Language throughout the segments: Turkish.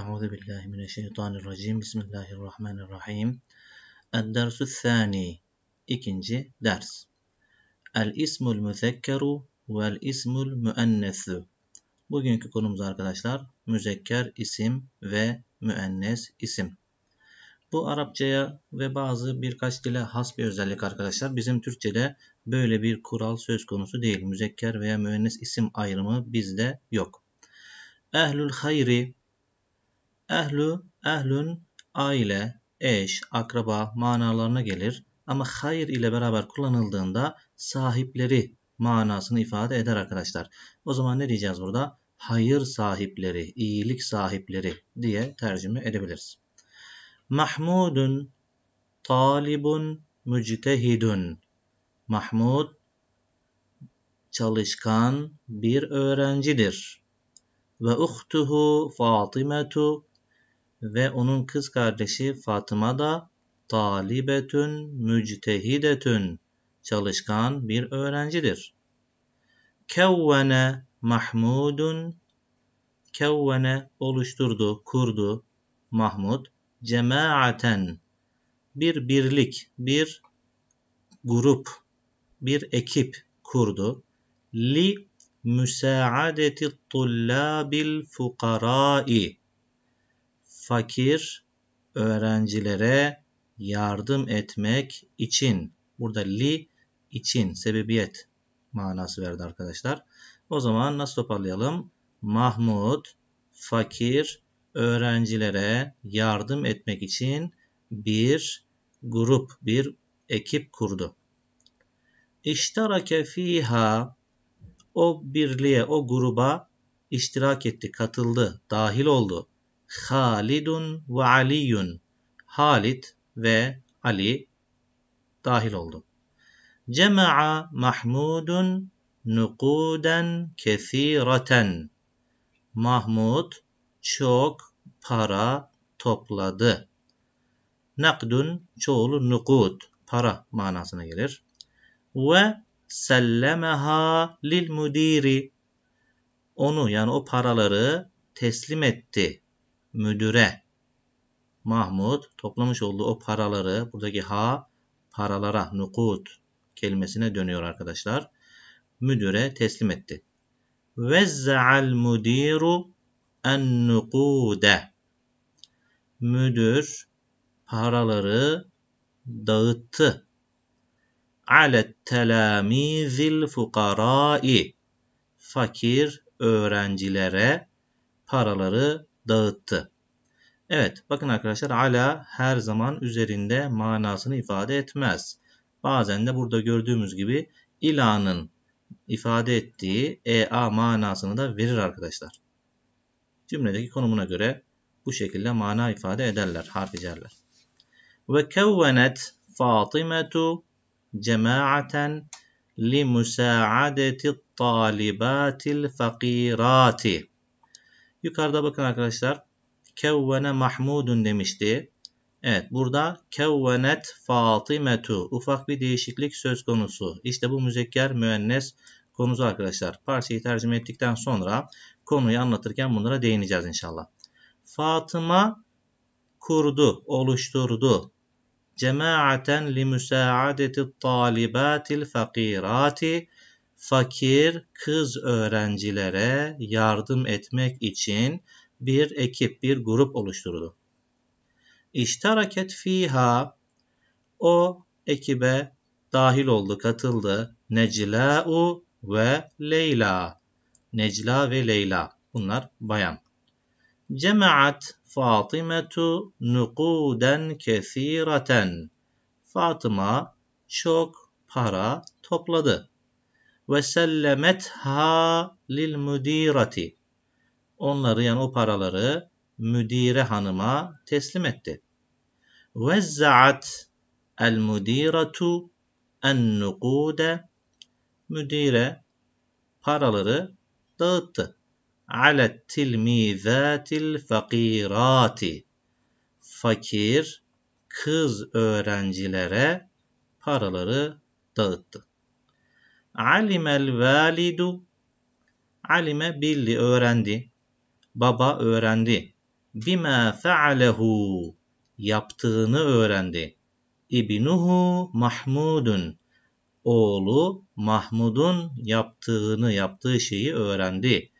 أعوذ بالله من الشيطان الرجيم بسم الله الرحمن الرحيم الدرس الثاني ikinci ders El ismul müzekkeru vel ismul müennesu Bugünkü konumuz arkadaşlar müzekker isim ve müennes isim. Bu Arapçaya ve bazı birkaç dile has bir özellik arkadaşlar. Bizim Türkçe'de böyle bir kural söz konusu değil. Müzekker veya müennes isim ayrımı bizde yok. Ehlül hayri Ehlü, ehlün, aile, eş, akraba manalarına gelir ama hayır ile beraber kullanıldığında sahipleri manasını ifade eder arkadaşlar. O zaman ne diyeceğiz burada? Hayır sahipleri, iyilik sahipleri diye tercüme edebiliriz. Mahmudun, talibun, müctehidun. Mahmud çalışkan bir öğrencidir. Ve uhtuhu Fatimetu ve onun kız kardeşi Fatıma da talibetün müctehidetün çalışkan bir öğrencidir. Kevvene Mahmudun kevvene oluşturdu, kurdu Mahmud cemaaten bir birlik, bir grup, bir ekip kurdu. Li müsaadeti tullabil fukarai fakir öğrencilere yardım etmek için. Burada li için sebebiyet manası verdi arkadaşlar. O zaman nasıl toparlayalım? Mahmut fakir öğrencilere yardım etmek için bir grup, bir ekip kurdu. İşterake fiha o birliğe, o gruba iştirak etti, katıldı, dahil oldu. Halidun ve Aliyun. Halid ve Ali dahil oldu. Cema'a Mahmudun nukuden kesireten. Mahmud çok para topladı. Nakdun çoğulu nukud para manasına gelir. Ve sellemeha lil müdiri. Onu yani o paraları teslim etti müdüre Mahmut toplamış olduğu o paraları buradaki ha paralara nukut kelimesine dönüyor arkadaşlar. Müdüre teslim etti. Vezza'al müdiru en nukude. Müdür paraları dağıttı. Alet telamizil fukarai. Fakir öğrencilere paraları dağıttı. Evet bakın arkadaşlar ala her zaman üzerinde manasını ifade etmez. Bazen de burada gördüğümüz gibi ilanın ifade ettiği ea manasını da verir arkadaşlar. Cümledeki konumuna göre bu şekilde mana ifade ederler, harf icerler. Ve kevvenet Fatimetu cemaaten li musa'adeti talibatil fakirati. Yukarıda bakın arkadaşlar. Kevvene Mahmudun demişti. Evet burada kevvenet Fatimetu. Ufak bir değişiklik söz konusu. İşte bu müzekker müennes konusu arkadaşlar. Parçayı tercüme ettikten sonra konuyu anlatırken bunlara değineceğiz inşallah. Fatıma kurdu, oluşturdu. Cemaaten li müsaadeti talibatil fakirati fakir kız öğrencilere yardım etmek için bir ekip, bir grup oluşturdu. İştaraket fiha o ekibe dahil oldu, katıldı. Necla'u ve Leyla. Necla ve Leyla. Bunlar bayan. Cemaat Fatimetu nukuden kesireten. Fatıma çok para topladı ve sellemetha lil Onları yani o paraları müdire hanıma teslim etti. Vezzaat el müdiratu müdire paraları dağıttı. Alet tilmizatil fakirati fakir kız öğrencilere paraları dağıttı. Alimel validu Alime bildi, öğrendi. Baba öğrendi. Bima fealehu yaptığını öğrendi. İbnuhu Mahmudun oğlu Mahmud'un yaptığını yaptığı şeyi öğrendi.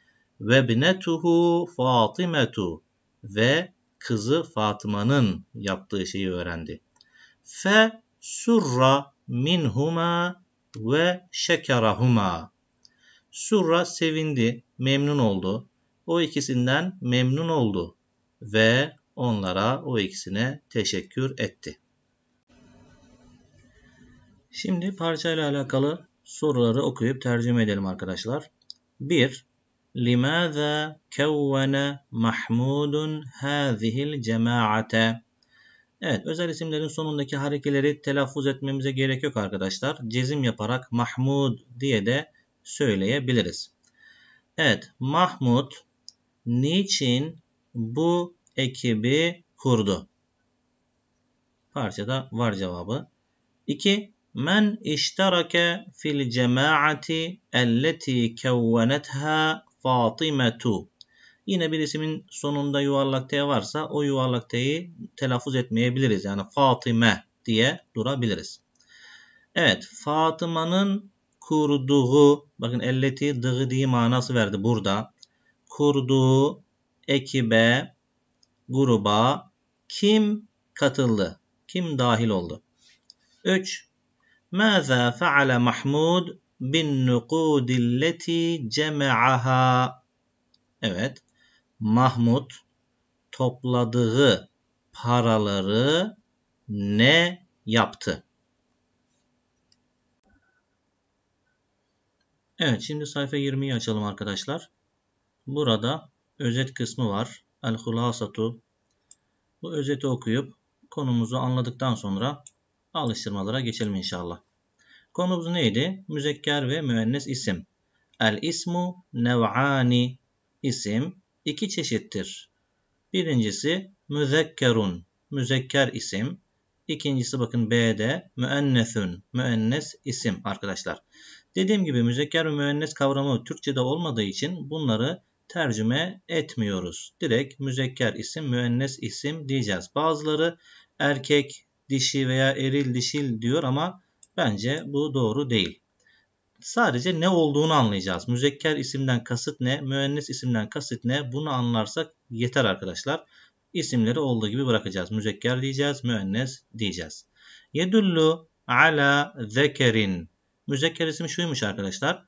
Ve binetuhu Fatimetu ve kızı Fatıma'nın yaptığı şeyi öğrendi. Fe surra minhuma ve şekerahuma. Surra sevindi, memnun oldu. O ikisinden memnun oldu ve onlara o ikisine teşekkür etti. Şimdi parçayla alakalı soruları okuyup tercüme edelim arkadaşlar. 1. لماذا كون محمود هذه الجماعة؟ Evet özel isimlerin sonundaki harekeleri telaffuz etmemize gerek yok arkadaşlar. Cezim yaparak Mahmud diye de söyleyebiliriz. Evet Mahmud niçin bu ekibi kurdu? Parçada var cevabı. 2. Men işterake fil cemaati elleti kevvenetha Fatimetu. Yine bir ismin sonunda yuvarlak T varsa o yuvarlak T'yi telaffuz etmeyebiliriz. Yani Fatime diye durabiliriz. Evet Fatıma'nın kurduğu bakın elleti dığı diye manası verdi burada. Kurduğu ekibe gruba kim katıldı? Kim dahil oldu? 3. Mâzâ fe'ale Mahmud bin nukudilleti cema'aha. Evet. Mahmut topladığı paraları ne yaptı? Evet şimdi sayfa 20'yi açalım arkadaşlar. Burada özet kısmı var. El hulasatu. Bu özeti okuyup konumuzu anladıktan sonra alıştırmalara geçelim inşallah. Konumuz neydi? Müzekker ve müennes isim. El ismu nev'ani isim iki çeşittir. Birincisi müzekkerun, müzekker isim. İkincisi bakın B'de müennesün, müennes isim arkadaşlar. Dediğim gibi müzekker ve müennes kavramı Türkçe'de olmadığı için bunları tercüme etmiyoruz. Direkt müzekker isim, müennes isim diyeceğiz. Bazıları erkek, dişi veya eril, dişil diyor ama bence bu doğru değil sadece ne olduğunu anlayacağız. Müzekker isimden kasıt ne, müennes isimden kasıt ne bunu anlarsak yeter arkadaşlar. İsimleri olduğu gibi bırakacağız. Müzekker diyeceğiz, müennes diyeceğiz. Yedullu ala zekerin. Müzekker ismi şuymuş arkadaşlar.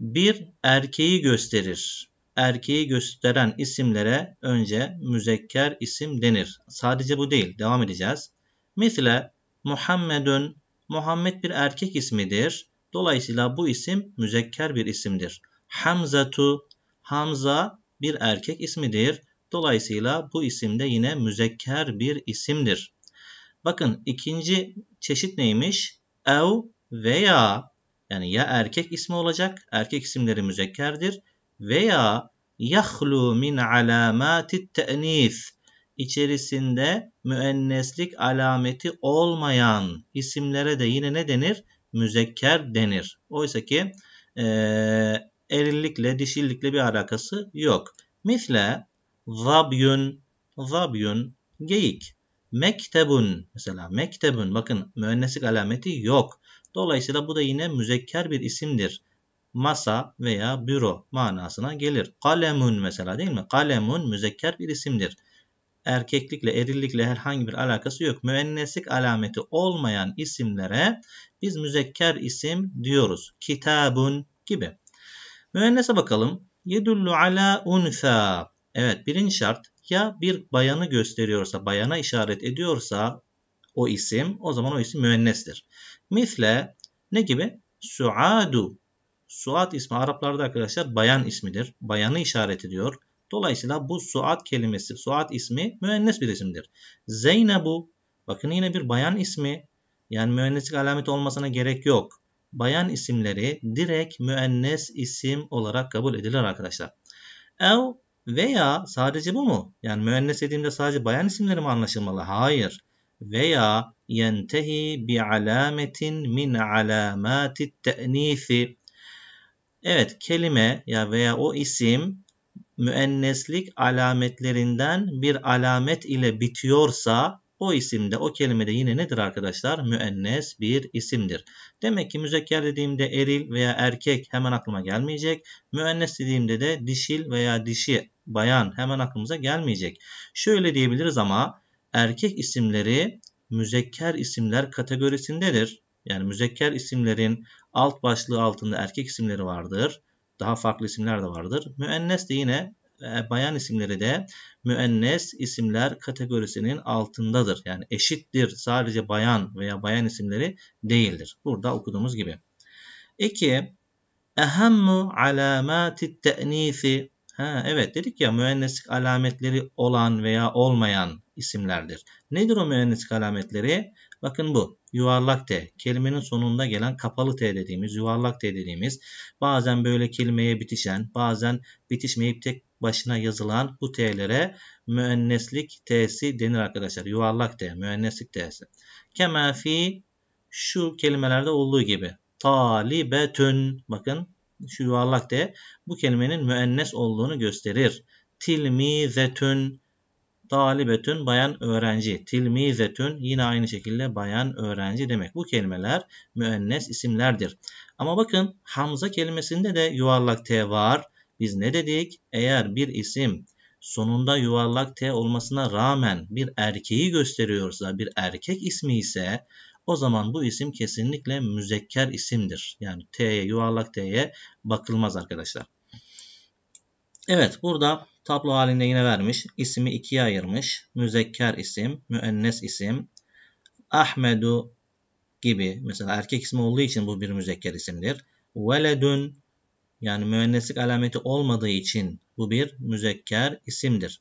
Bir erkeği gösterir. Erkeği gösteren isimlere önce müzekker isim denir. Sadece bu değil. Devam edeceğiz. Mesela Muhammedun. Muhammed bir erkek ismidir. Dolayısıyla bu isim müzekker bir isimdir. Hamzatu, Hamza bir erkek ismidir. Dolayısıyla bu isim de yine müzekker bir isimdir. Bakın ikinci çeşit neymiş? Ev veya yani ya erkek ismi olacak, erkek isimleri müzekkerdir veya yahlu min alamati te'nif içerisinde müenneslik alameti olmayan isimlere de yine ne denir? müzekker denir. Oysa ki e, erillikle, dişillikle bir alakası yok. Misle zabyun, zabyun, geyik. Mektebun, mesela mektebun, bakın müennesik alameti yok. Dolayısıyla bu da yine müzekker bir isimdir. Masa veya büro manasına gelir. Kalemun mesela değil mi? Kalemun müzekker bir isimdir erkeklikle, erillikle herhangi bir alakası yok. Müenneslik alameti olmayan isimlere biz müzekker isim diyoruz. Kitabun gibi. Müennese bakalım. Yedullu ala unfa. Evet birinci şart ya bir bayanı gösteriyorsa, bayana işaret ediyorsa o isim, o zaman o isim müennestir. Misle ne gibi? Suadu. Suat ismi Araplarda arkadaşlar bayan ismidir. Bayanı işaret ediyor. Dolayısıyla bu Suat kelimesi, Suat ismi müennes bir isimdir. Zeynebu, bakın yine bir bayan ismi. Yani müenneslik alameti olmasına gerek yok. Bayan isimleri direkt müennes isim olarak kabul edilir arkadaşlar. Ev veya sadece bu mu? Yani müennes dediğimde sadece bayan isimleri mi anlaşılmalı? Hayır. Veya yentehi bi alametin min alamati te'nifi. Evet kelime ya veya o isim müenneslik alametlerinden bir alamet ile bitiyorsa o isimde o kelimede yine nedir arkadaşlar? Müennes bir isimdir. Demek ki müzekker dediğimde eril veya erkek hemen aklıma gelmeyecek. Müennes dediğimde de dişil veya dişi bayan hemen aklımıza gelmeyecek. Şöyle diyebiliriz ama erkek isimleri müzekker isimler kategorisindedir. Yani müzekker isimlerin alt başlığı altında erkek isimleri vardır. Daha farklı isimler de vardır. Müennes de yine e, bayan isimleri de müennes isimler kategorisinin altındadır. Yani eşittir sadece bayan veya bayan isimleri değildir. Burada okuduğumuz gibi. 2. Ehemmu alamati te'nifi Ha, evet dedik ya müenneslik alametleri olan veya olmayan isimlerdir. Nedir o müenneslik alametleri? Bakın bu yuvarlak T. Kelimenin sonunda gelen kapalı T dediğimiz, yuvarlak T dediğimiz bazen böyle kelimeye bitişen, bazen bitişmeyip tek başına yazılan bu T'lere müenneslik T'si denir arkadaşlar. Yuvarlak T, müenneslik T'si. Kemafi şu kelimelerde olduğu gibi. Talibetün. Bakın şu yuvarlak T bu kelimenin müennes olduğunu gösterir. Tilmizetün Talibetün bayan öğrenci. Tilmizetün yine aynı şekilde bayan öğrenci demek. Bu kelimeler müennes isimlerdir. Ama bakın Hamza kelimesinde de yuvarlak T var. Biz ne dedik? Eğer bir isim sonunda yuvarlak T olmasına rağmen bir erkeği gösteriyorsa, bir erkek ismi ise o zaman bu isim kesinlikle müzekker isimdir. Yani T'ye, yuvarlak T'ye bakılmaz arkadaşlar. Evet burada Tablo halinde yine vermiş. İsmi ikiye ayırmış. Müzekker isim, müennes isim. Ahmedu gibi mesela erkek ismi olduğu için bu bir müzekker isimdir. Veledun yani müenneslik alameti olmadığı için bu bir müzekker isimdir.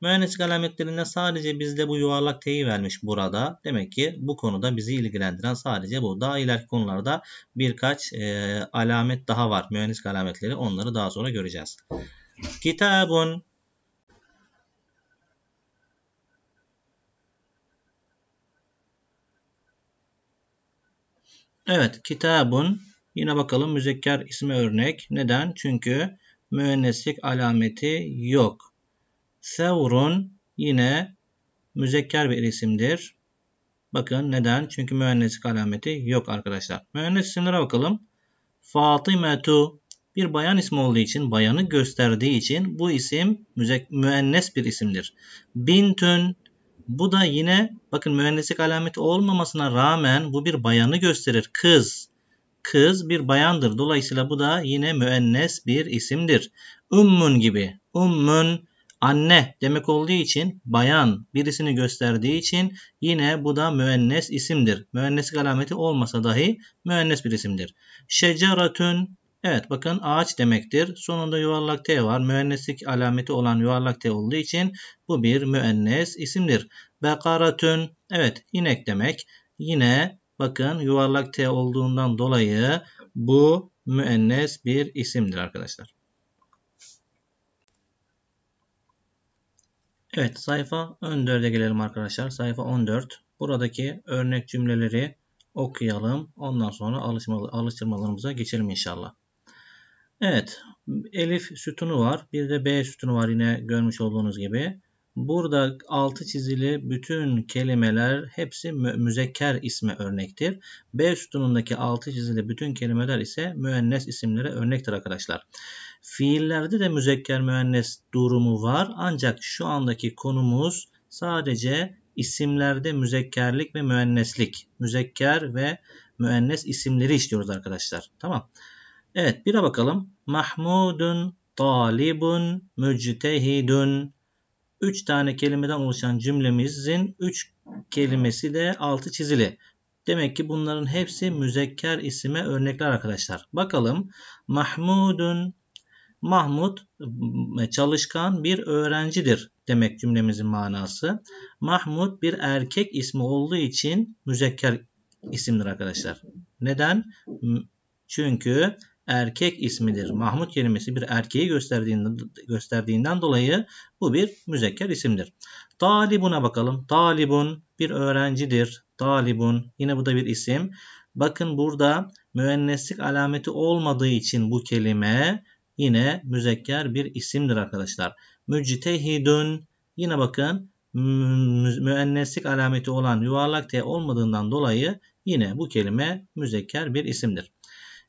Müenneslik alametlerinde sadece bizde bu yuvarlak T'yi vermiş burada. Demek ki bu konuda bizi ilgilendiren sadece bu. Daha ileriki konularda birkaç e, alamet daha var. Müenneslik alametleri onları daha sonra göreceğiz. Kitabun Evet kitabun yine bakalım müzekker ismi örnek. Neden? Çünkü müenneslik alameti yok. Sevrun yine müzekker bir isimdir. Bakın neden? Çünkü müenneslik alameti yok arkadaşlar. Müennes isimlere bakalım. Fatimetu bir bayan ismi olduğu için, bayanı gösterdiği için bu isim müennes bir isimdir. Bintun bu da yine bakın mühendislik alameti olmamasına rağmen bu bir bayanı gösterir. Kız. Kız bir bayandır. Dolayısıyla bu da yine müennes bir isimdir. Ümmün gibi. Ümmün anne demek olduğu için bayan birisini gösterdiği için yine bu da müennes isimdir. Müenneslik alameti olmasa dahi müennes bir isimdir. Şeceratün Evet bakın ağaç demektir. Sonunda yuvarlak T var. Müenneslik alameti olan yuvarlak T olduğu için bu bir müennes isimdir. Bekaratün evet inek demek. Yine bakın yuvarlak T olduğundan dolayı bu müennes bir isimdir arkadaşlar. Evet sayfa 14'e gelelim arkadaşlar. Sayfa 14. Buradaki örnek cümleleri okuyalım. Ondan sonra alıştırmalarımıza geçelim inşallah. Evet. Elif sütunu var. Bir de B sütunu var yine görmüş olduğunuz gibi. Burada altı çizili bütün kelimeler hepsi müzekker isme örnektir. B sütunundaki altı çizili bütün kelimeler ise müennes isimlere örnektir arkadaşlar. Fiillerde de müzekker müennes durumu var. Ancak şu andaki konumuz sadece isimlerde müzekkerlik ve müenneslik. Müzekker ve müennes isimleri işliyoruz arkadaşlar. Tamam. Evet bir bire bakalım. Mahmudun, talibun, müctehidun. Üç tane kelimeden oluşan cümlemizin üç kelimesi de altı çizili. Demek ki bunların hepsi müzekker isime örnekler arkadaşlar. Bakalım. Mahmudun, Mahmud e, çalışkan bir öğrencidir demek cümlemizin manası. Mahmud bir erkek ismi olduğu için müzekker isimdir arkadaşlar. Neden? Çünkü erkek ismidir. Mahmut kelimesi bir erkeği gösterdiğinden, gösterdiğinden dolayı bu bir müzekker isimdir. Talibuna bakalım. Talibun bir öğrencidir. Talibun yine bu da bir isim. Bakın burada müenneslik alameti olmadığı için bu kelime yine müzekker bir isimdir arkadaşlar. Müctehidun yine bakın müenneslik alameti olan yuvarlak T olmadığından dolayı yine bu kelime müzekker bir isimdir.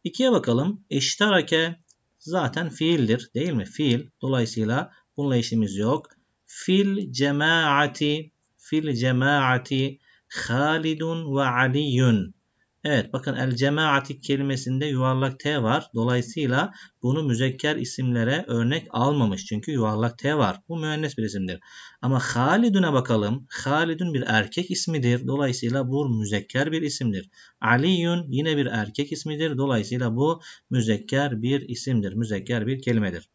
2'ye bakalım. Eşit hareke zaten fiildir değil mi? Fiil. Dolayısıyla bununla işimiz yok. Fil cemaati fil cemaati Halidun ve Aliyun Evet bakın el cemaati kelimesinde yuvarlak T var. Dolayısıyla bunu müzekker isimlere örnek almamış. Çünkü yuvarlak T var. Bu müennes bir isimdir. Ama Halidun'a bakalım. Halidun bir erkek ismidir. Dolayısıyla bu müzekker bir isimdir. Aliyun yine bir erkek ismidir. Dolayısıyla bu müzekker bir isimdir. Müzekker bir kelimedir.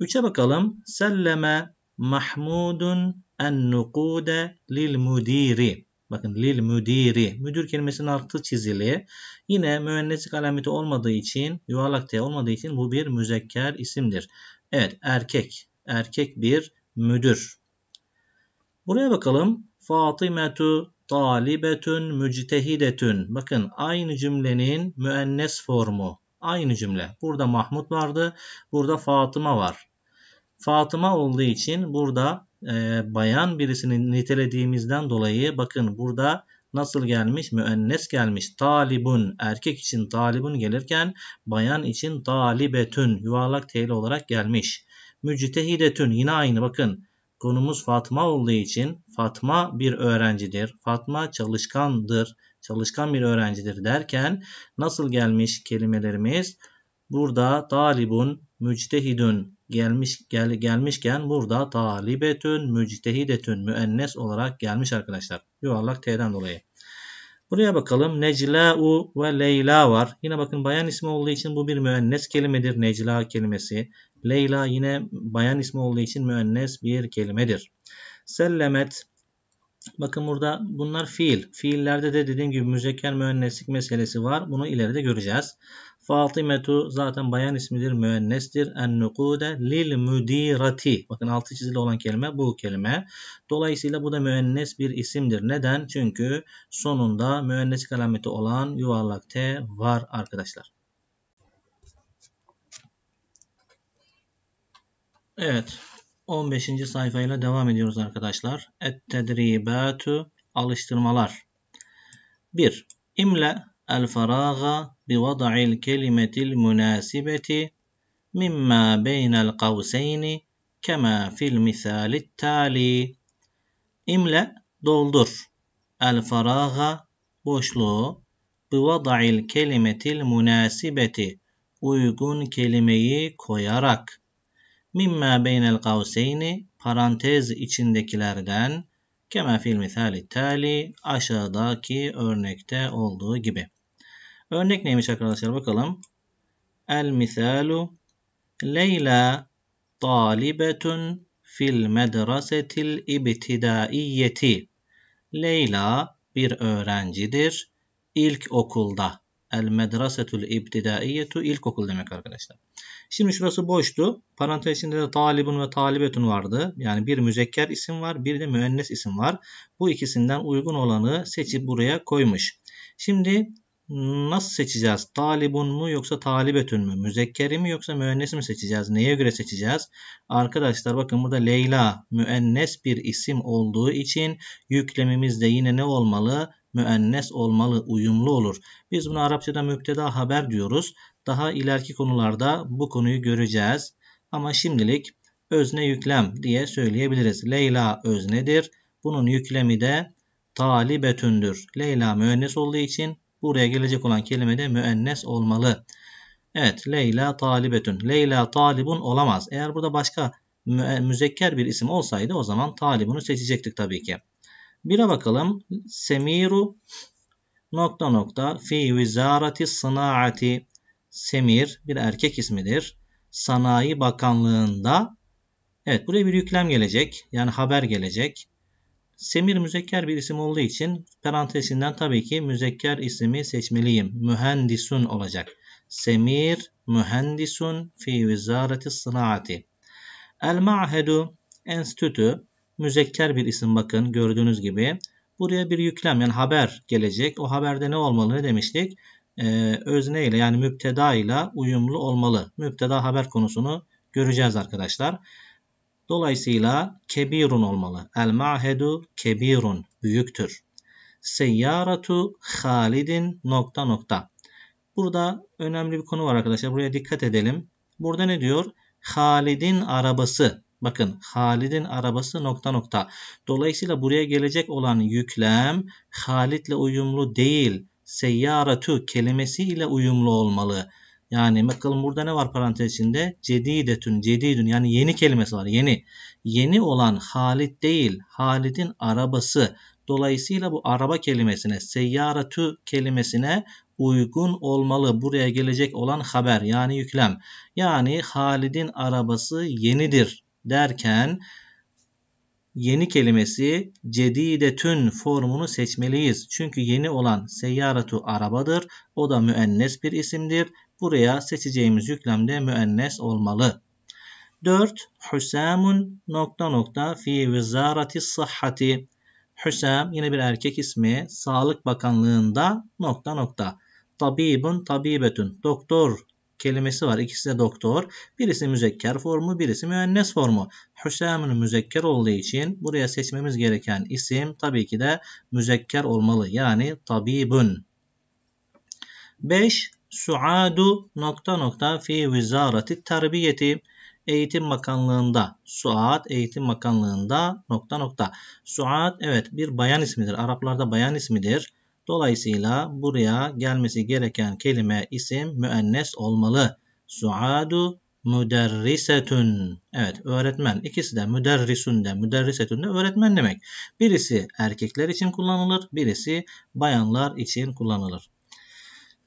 Üçe bakalım. Selleme Mahmudun en nukude lil mudiri. Bakın lil müdiri. Müdür kelimesinin altı çizili. Yine müenneslik alameti olmadığı için yuvarlak T olmadığı için bu bir müzekker isimdir. Evet erkek. Erkek bir müdür. Buraya bakalım. Fatimetu Talibetun müctehidetün. Bakın aynı cümlenin müennes formu. Aynı cümle. Burada Mahmut vardı. Burada Fatıma var. Fatıma olduğu için burada e, bayan birisini nitelediğimizden dolayı bakın burada nasıl gelmiş? Müennes gelmiş. Talibun erkek için talibun gelirken bayan için talibetün yuvarlak teyli olarak gelmiş. Müctehidetün yine aynı bakın. Konumuz Fatma olduğu için Fatma bir öğrencidir. Fatma çalışkandır. Çalışkan bir öğrencidir derken nasıl gelmiş kelimelerimiz? Burada talibun, müctehidun, gelmiş gel, gelmişken burada talibetün müctehidetün müennes olarak gelmiş arkadaşlar. Yuvarlak T'den dolayı. Buraya bakalım. Necla'u ve Leyla var. Yine bakın bayan ismi olduğu için bu bir müennes kelimedir. Necla kelimesi. Leyla yine bayan ismi olduğu için müennes bir kelimedir. Sellemet. Bakın burada bunlar fiil. Fiillerde de dediğim gibi müzekker müenneslik meselesi var. Bunu ileride göreceğiz. Fatimetu zaten bayan ismidir, müennestir. En-nukude lil müdirati. Bakın altı çizili olan kelime bu kelime. Dolayısıyla bu da müennes bir isimdir. Neden? Çünkü sonunda müennes kalameti olan yuvarlak T var arkadaşlar. Evet. 15. sayfayla devam ediyoruz arkadaşlar. Et-tedribatu alıştırmalar. 1. İmle el-feraga بوضع الكلمة المناسبة مما بين القوسين كما في المثال التالي املأ doldur el faraga boşluğu bıvada'il kelimetil münasibeti uygun kelimeyi koyarak mimma beynel kavseyni parantez içindekilerden kema fil misali tali aşağıdaki örnekte olduğu gibi. Örnek neymiş arkadaşlar bakalım. El misalu Leyla talibetun fil medresetil ibtidaiyeti. Leyla bir öğrencidir ilk okulda. El medresetul ibtidaiyetu ilkokul demek arkadaşlar. Şimdi şurası boştu. Parantez içinde de talibun ve talibetun vardı. Yani bir müzekker isim var bir de müennes isim var. Bu ikisinden uygun olanı seçip buraya koymuş. Şimdi nasıl seçeceğiz? Talibun mu yoksa talibetün mü? Müzekkeri mi yoksa müennes mi seçeceğiz? Neye göre seçeceğiz? Arkadaşlar bakın burada Leyla müennes bir isim olduğu için yüklemimiz de yine ne olmalı? Müennes olmalı, uyumlu olur. Biz bunu Arapçada müpteda haber diyoruz. Daha ileriki konularda bu konuyu göreceğiz. Ama şimdilik özne yüklem diye söyleyebiliriz. Leyla öznedir. Bunun yüklemi de talibetündür. Leyla müennes olduğu için Buraya gelecek olan kelime de müennes olmalı. Evet Leyla talibetün. Leyla talibun olamaz. Eğer burada başka müzekker bir isim olsaydı o zaman talibunu seçecektik tabii ki. Bire bakalım. Semiru nokta nokta fi vizarati sınaati. Semir bir erkek ismidir. Sanayi Bakanlığı'nda Evet buraya bir yüklem gelecek. Yani haber gelecek. Semir müzekker bir isim olduğu için parantezinden tabii ki müzekker ismi seçmeliyim. Mühendisun olacak. Semir mühendisun fi vizareti sınaati. El ma'hedu enstitü müzekker bir isim bakın gördüğünüz gibi. Buraya bir yüklem yani haber gelecek. O haberde ne olmalı ne demiştik? Ee, özne ile yani müpteda ile uyumlu olmalı. Mübteda haber konusunu göreceğiz arkadaşlar. Dolayısıyla kebirun olmalı. El ma'hedu kebirun büyüktür. Seyyaratu halidin nokta nokta. Burada önemli bir konu var arkadaşlar. Buraya dikkat edelim. Burada ne diyor? Halid'in arabası. Bakın Halid'in arabası nokta nokta. Dolayısıyla buraya gelecek olan yüklem Halid'le uyumlu değil. Seyyaratu kelimesiyle uyumlu olmalı. Yani bakalım burada ne var parantez içinde? Cedidetün, cedidün yani yeni kelimesi var. Yeni. Yeni olan Halit değil. Halit'in arabası. Dolayısıyla bu araba kelimesine, seyyaratü kelimesine uygun olmalı. Buraya gelecek olan haber yani yüklem. Yani Halid'in arabası yenidir derken yeni kelimesi cedidetün formunu seçmeliyiz. Çünkü yeni olan seyyaratu arabadır. O da müennes bir isimdir. Buraya seçeceğimiz yüklemde müennes olmalı. 4. Hüsamun nokta nokta fi vizarati sıhhati. Hüsam yine bir erkek ismi. Sağlık Bakanlığında nokta nokta. Tabibun tabibetun. Doktor kelimesi var. İkisi de doktor. Birisi müzekker formu, birisi müennes formu. Hüsam'ın müzekker olduğu için buraya seçmemiz gereken isim tabii ki de müzekker olmalı. Yani tabibun. 5 suadu nokta nokta fi vizarati tarbiyeti eğitim bakanlığında suad eğitim bakanlığında nokta nokta suad evet bir bayan ismidir Araplarda bayan ismidir dolayısıyla buraya gelmesi gereken kelime isim müennes olmalı suadu müderrisetün. Evet öğretmen. İkisi de müderrisün de müderrisetün de öğretmen demek. Birisi erkekler için kullanılır. Birisi bayanlar için kullanılır.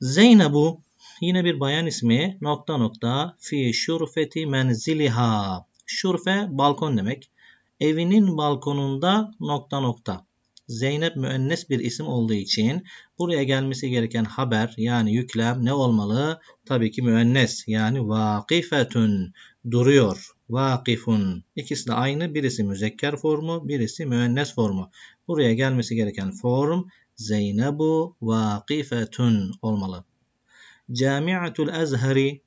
Zeynebu yine bir bayan ismi nokta nokta fi şurfeti menziliha. Şurfe balkon demek. Evinin balkonunda nokta nokta. Zeynep müennes bir isim olduğu için buraya gelmesi gereken haber yani yüklem ne olmalı? Tabii ki müennes yani vakifetun duruyor. Vakifun. İkisi de aynı. Birisi müzekker formu, birisi müennes formu. Buraya gelmesi gereken form Zeynebu vakifetun olmalı. Camiatul Azhari,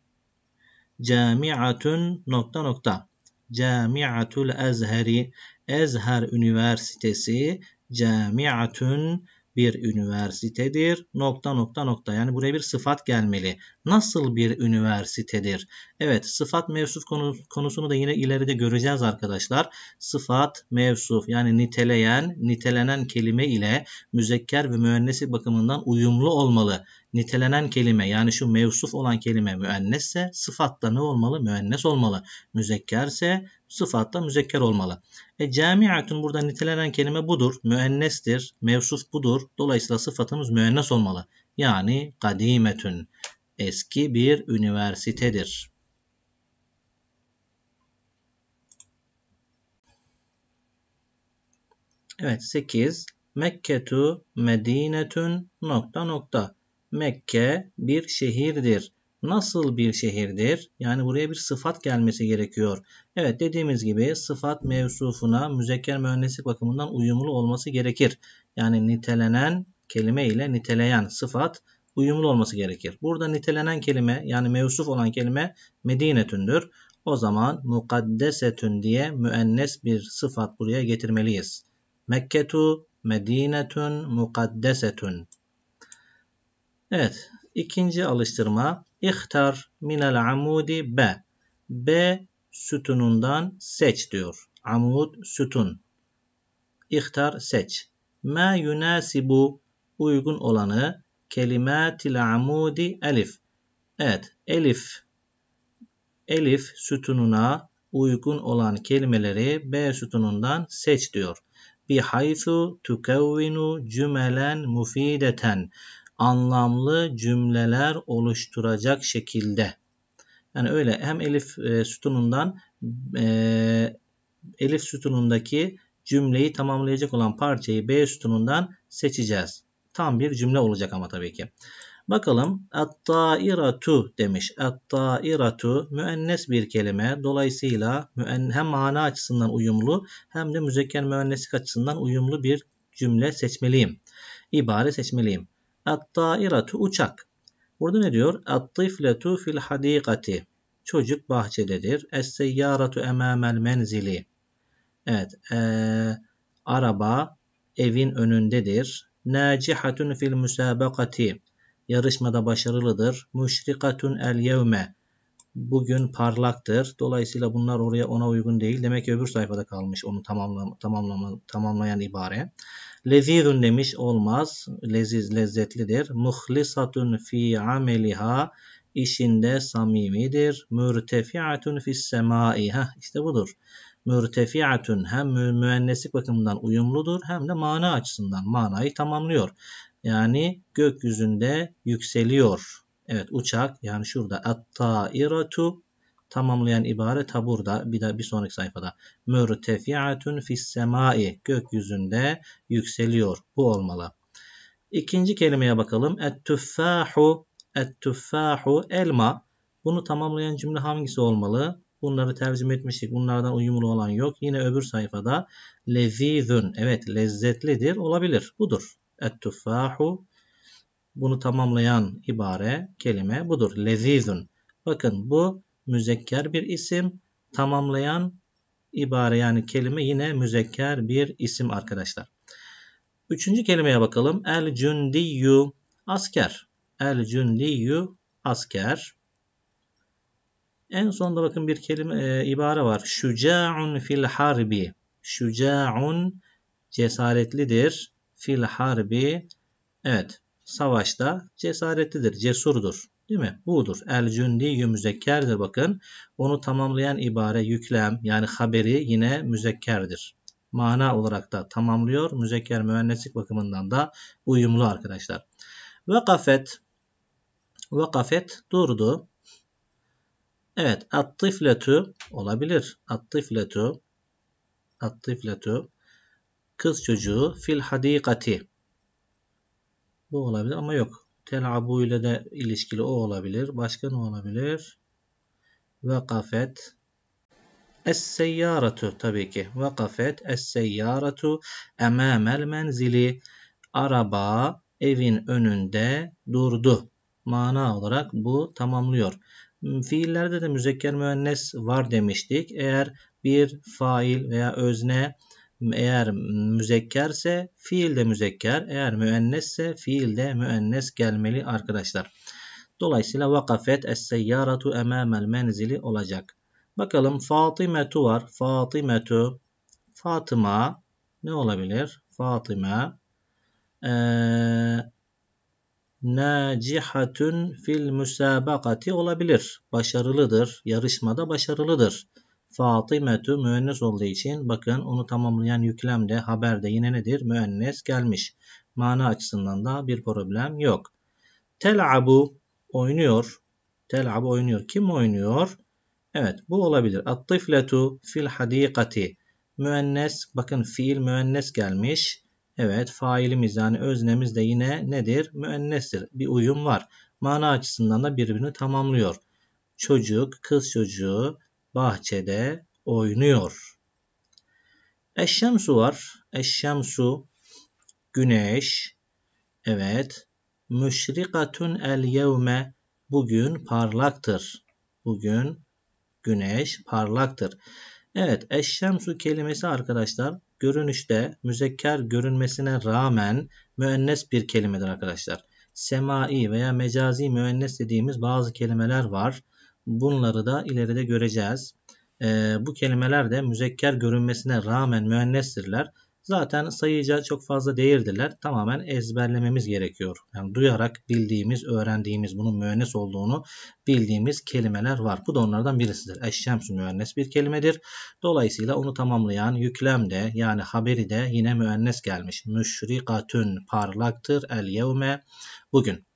Camiatun nokta nokta. Camiatul Ezheri Ezher Üniversitesi Camiatun bir üniversitedir. Nokta nokta nokta. Yani buraya bir sıfat gelmeli nasıl bir üniversitedir? Evet sıfat mevsuf konusunu da yine ileride göreceğiz arkadaşlar. Sıfat mevsuf yani niteleyen, nitelenen kelime ile müzekker ve müennesi bakımından uyumlu olmalı. Nitelenen kelime yani şu mevsuf olan kelime müennesse sıfatta ne olmalı? Müennes olmalı. Müzekkerse sıfatta müzekker olmalı. E camiatun burada nitelenen kelime budur. Müennestir. Mevsuf budur. Dolayısıyla sıfatımız müennes olmalı. Yani kadimetün eski bir üniversitedir. Evet 8. Mekketu Medinetun. nokta nokta. Mekke bir şehirdir. Nasıl bir şehirdir? Yani buraya bir sıfat gelmesi gerekiyor. Evet dediğimiz gibi sıfat mevsufuna müzekker mühendislik bakımından uyumlu olması gerekir. Yani nitelenen kelime ile niteleyen sıfat uyumlu olması gerekir. Burada nitelenen kelime yani mevsuf olan kelime Medinetündür. O zaman mukaddesetün diye müennes bir sıfat buraya getirmeliyiz. Mekketu, Medinetün, mukaddesetün. Evet, ikinci alıştırma. İhtar minel amudi b. B sütunundan seç diyor. Amud sütun. İhtar seç. Ma yunasibu uygun olanı kelimatil amudi elif. Evet, elif elif sütununa uygun olan kelimeleri B sütunundan seç diyor. Bihaythu tukevvinu cümelen mufideten. Anlamlı cümleler oluşturacak şekilde. Yani öyle hem elif e, sütunundan e, elif sütunundaki cümleyi tamamlayacak olan parçayı B sütunundan seçeceğiz tam bir cümle olacak ama tabii ki. Bakalım at-tairatu demiş. At-tairatu müennes bir kelime. Dolayısıyla hem mana açısından uyumlu hem de müzekker müenneslik açısından uyumlu bir cümle seçmeliyim. İbare seçmeliyim. At-tairatu uçak. Burada ne diyor? At-tifletu fil hadikati. Çocuk bahçededir. Es-seyyaratu emamel menzili. Evet. Ee, araba evin önündedir. Nâcihatun fil müsabakati. Yarışmada başarılıdır. Müşrikatun el yevme. Bugün parlaktır. Dolayısıyla bunlar oraya ona uygun değil. Demek ki öbür sayfada kalmış onu tamamlama, tamamlama, tamamlayan ibare. Lezizun demiş olmaz. Leziz lezzetlidir. Muhlisatun fi ameliha işinde samimidir. Mürtefiatun fis semai. Heh, işte budur mürtefiatun hem mühendislik bakımından uyumludur hem de mana açısından manayı tamamlıyor. Yani gökyüzünde yükseliyor. Evet uçak yani şurada at-tairatu tamamlayan ibare ta burada bir de bir sonraki sayfada. Mürtefiatun fis semai gökyüzünde yükseliyor. Bu olmalı. İkinci kelimeye bakalım. Et-tuffahu elma. Bunu tamamlayan cümle hangisi olmalı? Bunları tercüme etmiştik. Bunlardan uyumlu olan yok. Yine öbür sayfada lezizun. Evet lezzetlidir olabilir. Budur. Et-tuffahu. Bunu tamamlayan ibare, kelime budur. Lezizun. Bakın bu müzekker bir isim. Tamamlayan ibare yani kelime yine müzekker bir isim arkadaşlar. Üçüncü kelimeye bakalım. El cündiyyu asker. El cündiyyu asker. En sonda bakın bir kelime e, ibare var. Şüca'un fil harbi. Şüca'un cesaretlidir. Fil harbi. Evet. Savaşta cesaretlidir, cesurdur. Değil mi? Budur. El cündiyü müzekkerdir bakın. Onu tamamlayan ibare yüklem yani haberi yine müzekkerdir. Mana olarak da tamamlıyor. Müzekker mühendislik bakımından da uyumlu arkadaşlar. Ve kafet, ve kafet durdu. Evet. Attifletu olabilir. Attifletu Attifletu kız çocuğu fil hadikati bu olabilir ama yok. Telabu ile de ilişkili o olabilir. Başka ne olabilir? Vakafet Es-seyyaratu tabii ki. Vakafet es-seyyaratu emamel menzili. Araba evin önünde durdu. Mana olarak bu tamamlıyor. Hmm, fiillerde de müzekker müennes var demiştik. Eğer bir fail veya özne eğer müzekkerse fiil de müzekker, eğer müennesse fiil de müennes gelmeli arkadaşlar. Dolayısıyla vakafet es-seyyaratu emamel menzili olacak. Bakalım Fatimetu var. Fatimetu. Fatıma ne olabilir? Fatıma. Ee, nacihatun fil müsabakati olabilir. Başarılıdır. Yarışmada başarılıdır. Fatimetu müennes olduğu için bakın onu tamamlayan yüklemde haberde yine nedir? Müennes gelmiş. Mana açısından da bir problem yok. Telabu oynuyor. Telabu oynuyor. Kim oynuyor? Evet bu olabilir. At-tifletu fil hadikati. Müennes bakın fiil müennes gelmiş. Evet failimiz yani öznemiz de yine nedir? Müennestir. Bir uyum var. Mana açısından da birbirini tamamlıyor. Çocuk, kız çocuğu bahçede oynuyor. Eşşemsu var. Eşşemsu güneş. Evet. Müşrikatun el yevme bugün parlaktır. Bugün güneş parlaktır. Evet eşşemsu kelimesi arkadaşlar görünüşte müzekker görünmesine rağmen müennes bir kelimedir arkadaşlar. Semai veya mecazi müennes dediğimiz bazı kelimeler var. Bunları da ileride göreceğiz. Ee, bu kelimeler de müzekker görünmesine rağmen müennestirler Zaten sayıca çok fazla değildiler. Tamamen ezberlememiz gerekiyor. Yani duyarak bildiğimiz, öğrendiğimiz, bunun müennes olduğunu bildiğimiz kelimeler var. Bu da onlardan birisidir. Eşşemsu müennes bir kelimedir. Dolayısıyla onu tamamlayan yüklem de yani haberi de yine müennes gelmiş. Müşrikatün parlaktır. El yevme bugün.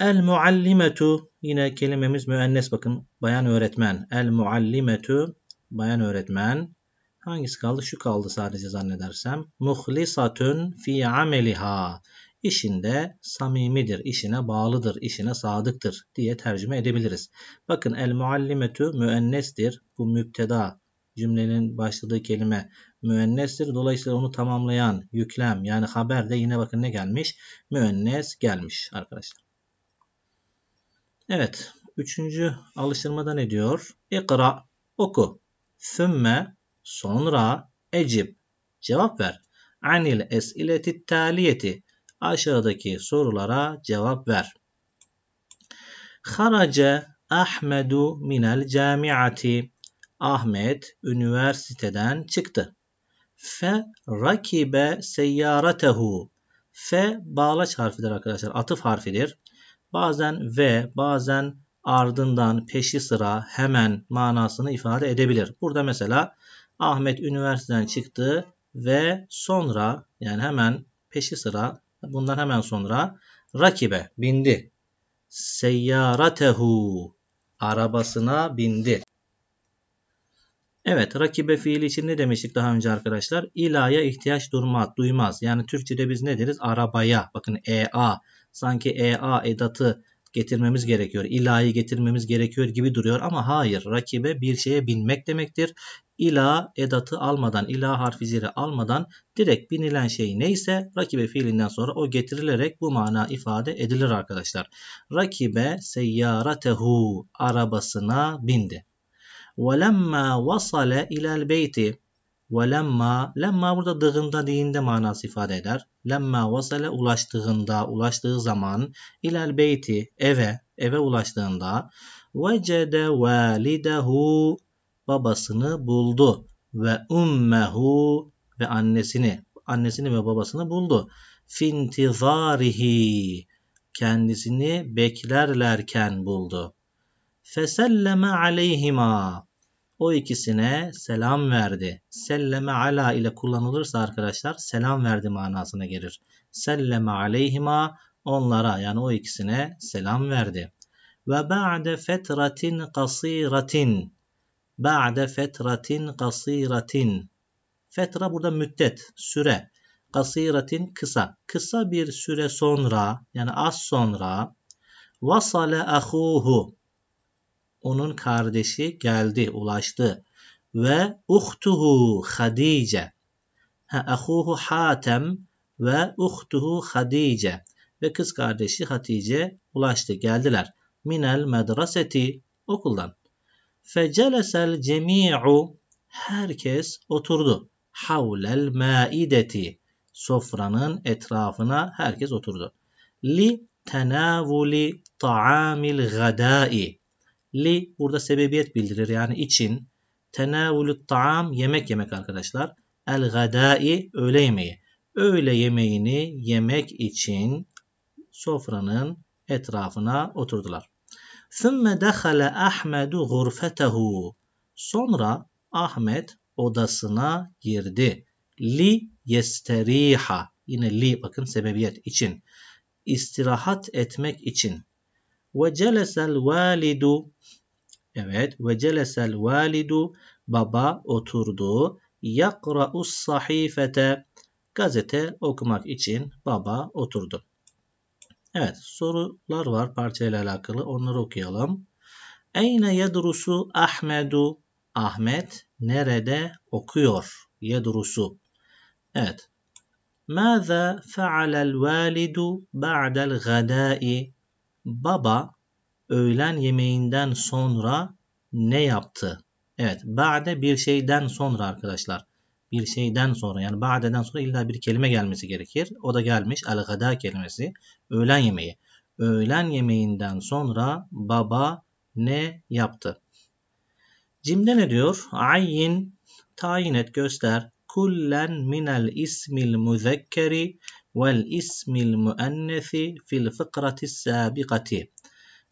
El muallimetu yine kelimemiz müennes bakın bayan öğretmen. El muallimetu bayan öğretmen Hangisi kaldı? Şu kaldı sadece zannedersem. Muhlisatun fi ameliha. İşinde samimidir, işine bağlıdır, işine sadıktır diye tercüme edebiliriz. Bakın el muallimetu müennestir. Bu müpteda cümlenin başladığı kelime müennestir. Dolayısıyla onu tamamlayan yüklem yani haber de yine bakın ne gelmiş? Müennes gelmiş arkadaşlar. Evet. Üçüncü alıştırmada ne diyor? İkra oku. Sümme Sonra ecib cevap ver. Anil esileti taliyeti aşağıdaki sorulara cevap ver. Harace Ahmedu minel camiati Ahmet üniversiteden çıktı. Fe rakibe seyyaretehu Fe bağlaç harfidir arkadaşlar. Atıf harfidir. Bazen ve bazen ardından peşi sıra hemen manasını ifade edebilir. Burada mesela Ahmet üniversiteden çıktı ve sonra yani hemen peşi sıra bundan hemen sonra rakibe bindi. Seyyaratehu arabasına bindi. Evet rakibe fiili için ne demiştik daha önce arkadaşlar? İlaya ihtiyaç durmaz, duymaz. Yani Türkçe'de biz ne deriz? Arabaya. Bakın EA. Sanki EA edatı getirmemiz gerekiyor. İla'yı getirmemiz gerekiyor gibi duruyor ama hayır rakibe bir şeye binmek demektir. İla edatı almadan, ila harfi zire almadan direkt binilen şey neyse rakibe fiilinden sonra o getirilerek bu mana ifade edilir arkadaşlar. Rakibe seyyaratehu arabasına bindi. Ve وَلَمَّا وَصَلَ اِلَى beyti ve lemma, lemma burada dığında deyinde manası ifade eder. Lemma vasale ulaştığında, ulaştığı zaman ilal beyti, eve, eve ulaştığında ve vecede validehu babasını buldu ve ummehu ve annesini annesini ve babasını buldu. Fintizarihi kendisini beklerlerken buldu. Feselleme aleyhima o ikisine selam verdi. Selleme ala ile kullanılırsa arkadaşlar selam verdi manasına gelir. Selleme aleyhima onlara yani o ikisine selam verdi. Ve ba'de fetratin kasiratin. Ba'de fetratin kasiratin. Fetra burada müddet, süre. Kasiratin kısa. Kısa bir süre sonra yani az sonra vasale ahuhu onun kardeşi geldi, ulaştı. Ve uhtuhu Hadice. Ha, ahuhu Hatem ve uhtuhu Hadice. Ve kız kardeşi Hatice ulaştı, geldiler. Minel medreseti okuldan. Fecelesel cemi'u herkes oturdu. Havlel maideti sofranın etrafına herkes oturdu. Li tenavuli taamil gadai Li burada sebebiyet bildirir. Yani için. Tenavulüt taam yemek yemek arkadaşlar. El gadai öğle yemeği. Öğle yemeğini yemek için sofranın etrafına oturdular. Sümme dehale Ahmedu gurfetehu. Sonra Ahmet odasına girdi. Li yesteriha. Yine li bakın sebebiyet için. İstirahat etmek için. Ve celesel validu. Evet. Ve celesel validu. Baba oturdu. Yakra'us sahifete. Gazete okumak için baba oturdu. Evet. Sorular var parçayla alakalı. Onları okuyalım. Eyne yedrusu Ahmedu. Ahmet nerede okuyor? Yedrusu. Evet. ماذا فعل الوالد بعد الغداء Baba öğlen yemeğinden sonra ne yaptı? Evet, ba'de bir şeyden sonra arkadaşlar. Bir şeyden sonra yani ba'deden sonra illa bir kelime gelmesi gerekir. O da gelmiş. Al-gada kelimesi. Öğlen yemeği. Öğlen yemeğinden sonra baba ne yaptı? Cimde ne diyor? Ayin, tayin et, göster. Kullen minel ismil muzekkeri vel ismil müennesi fil fıkrati sabikati.